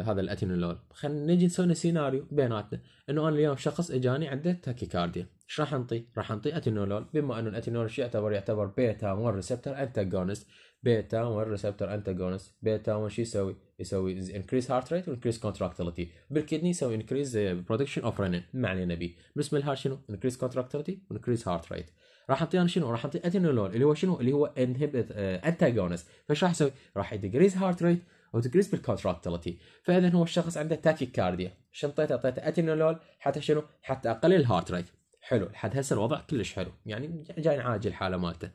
هذا الاثينول خلينا نجي نسوي سيناريو بيناتنا انه انا اليوم شخص اجاني عنده تاكيكارديا ايش راح نعطي؟ راح نعطي اتينولول بما انه شو يعتبر يعتبر بيتا 1 ريسبتر انتاجونست بيتا 1 ريسبتر انتاجونست بيتا 1 شو يسوي؟ يسوي انكريز هارت ريت وانكريز كونتراكتيليتي بالكدني يسوي انكريز برودكشن اوف رينين ما علينا به بالنسبه للهارت شنو؟ انكريز كونتراكتيليتي وانكريز هارت ريت راح نعطي انا شنو؟ راح نعطي اتينولول اللي هو شنو؟ اللي هو انهبت انتاجونست آه، فايش راح يسوي؟ راح يدكريز هارت ريت وتكريس بالكونتراكتيليتي فاذا هو الشخص عنده تاكيكارديا شنطيت اعطيته اتينولول حتى شنو؟ حتى اقلل الهارت ريت حلو لحد هسه الوضع كلش حلو يعني جاي نعالج الحاله مالته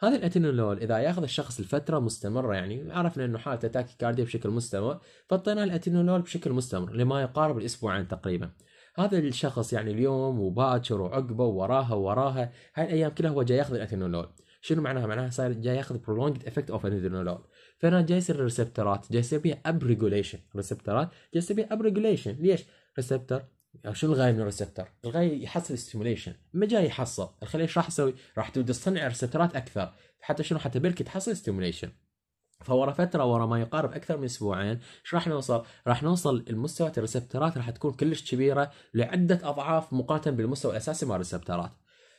هذا الاتينولول اذا ياخذ الشخص لفتره مستمره يعني عرفنا انه حالته كارديا بشكل مستمر فاعطينا الاتينولول بشكل مستمر لما يقارب الاسبوعين تقريبا هذا الشخص يعني اليوم وباكر وعقبه وراها وراها هاي الايام كلها هو جاي ياخذ الاتينولول شنو معناها معناها صاير جاي ياخذ برولونجد افكت اوف الاتينولول فانا جاي يصير الريسبترات جاي يصير بيها اب ريجوليشن ريسبترات جاي يصير بيها اب ريجوليشن ليش ريسبتر يعني شو الغايه من الريسبتر؟ الغايه يحصل ستيموليشن، ما جاي يحصل، الخليه ايش راح تسوي؟ راح تبدا تصنع ريسبترات اكثر، حتى شنو حتى بلكي تحصل ستيموليشن. فورا فتره ورا ما يقارب اكثر من اسبوعين ايش راح نوصل؟ راح نوصل المستوى الريسبترات راح تكون كلش كبيره لعده اضعاف مقارنه بالمستوى الاساسي مال الريسبترات.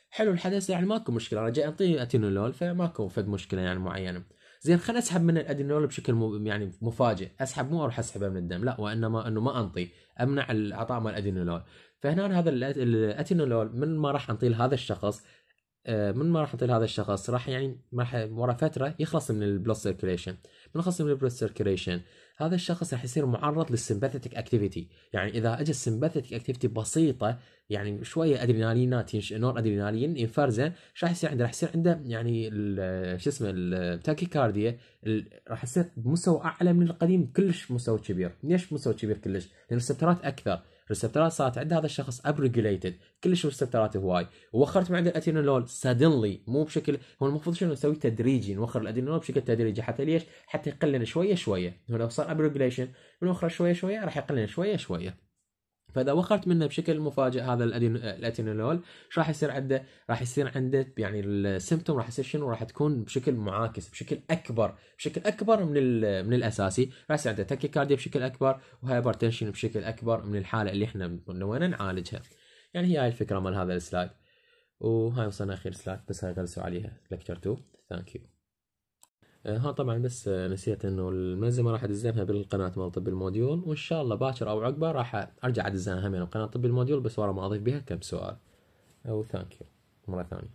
حلو الحدث يعني ماكو مشكله انا جاي اعطيه اتينولول فماكو فد مشكله يعني معينه. زين خلينا اسحب من الادينول بشكل يعني مفاجئ اسحب مو اروح اسحبه من الدم لا وانما انه ما انطي امنع العطاء مال الادينول فهنا هذا الاتينولول من ما راح انطيه لهذا الشخص آه، من ما راح نطيل هذا الشخص راح يعني راح ورا فتره يخلص من البلود سيركيليشن من خلص من البلود سيركيليشن هذا الشخص راح يصير معرض للسمباثيتك اكتيفيتي يعني اذا اجى السمباثيتك اكتيفيتي بسيطه يعني شويه ادرينالينات نور ادرينالين ينفرزه ايش راح يصير عنده؟ راح يصير عنده يعني آه، شو اسمه التاكيكارديا آه، راح يصير بمستوى اعلى من القديم كلش مستوى كبير، ليش مستوى كبير كلش؟ لان السترات اكثر، الريسبتورات صارت عند هذا الشخص اب ريجوليتد كلش ريسبتورات هواي وخرت من عند الادينولول سادنلي مو بشكل هو المفروض شنو نسوي تدريجي نوخر الادينولول بشكل تدريجي حتى ليش؟ حتى يقلل شويه شويه هو لو صار اب ريجوليشن بنوخره شويه شويه راح يقلل شويه شويه فاذا وخرت منه بشكل مفاجئ هذا الاتينولول ايش راح يصير عنده؟ راح يصير عنده يعني السمبتوم راح يصير شنو؟ راح تكون بشكل معاكس بشكل اكبر بشكل اكبر من من الاساسي، راح يصير عنده تكيكارديا بشكل اكبر وهايبرتنشن بشكل اكبر من الحاله اللي احنا نوينا نعالجها. يعني هي هاي الفكره مال هذا السلايد. وهاي وصلنا اخر سلايد بس هاي غلسوا عليها لكتشر 2 ثانك يو. آه، ها طبعا بس آه، نسيت انه الملزمه راح ادزنها بالقناه مال طب الموديول وان شاء الله باكر او عقبه راح ارجع ادزنها من يعني قناه طب الموديول بس ورا ما اضيف بها كم سؤال او ثانك يو مره ثانيه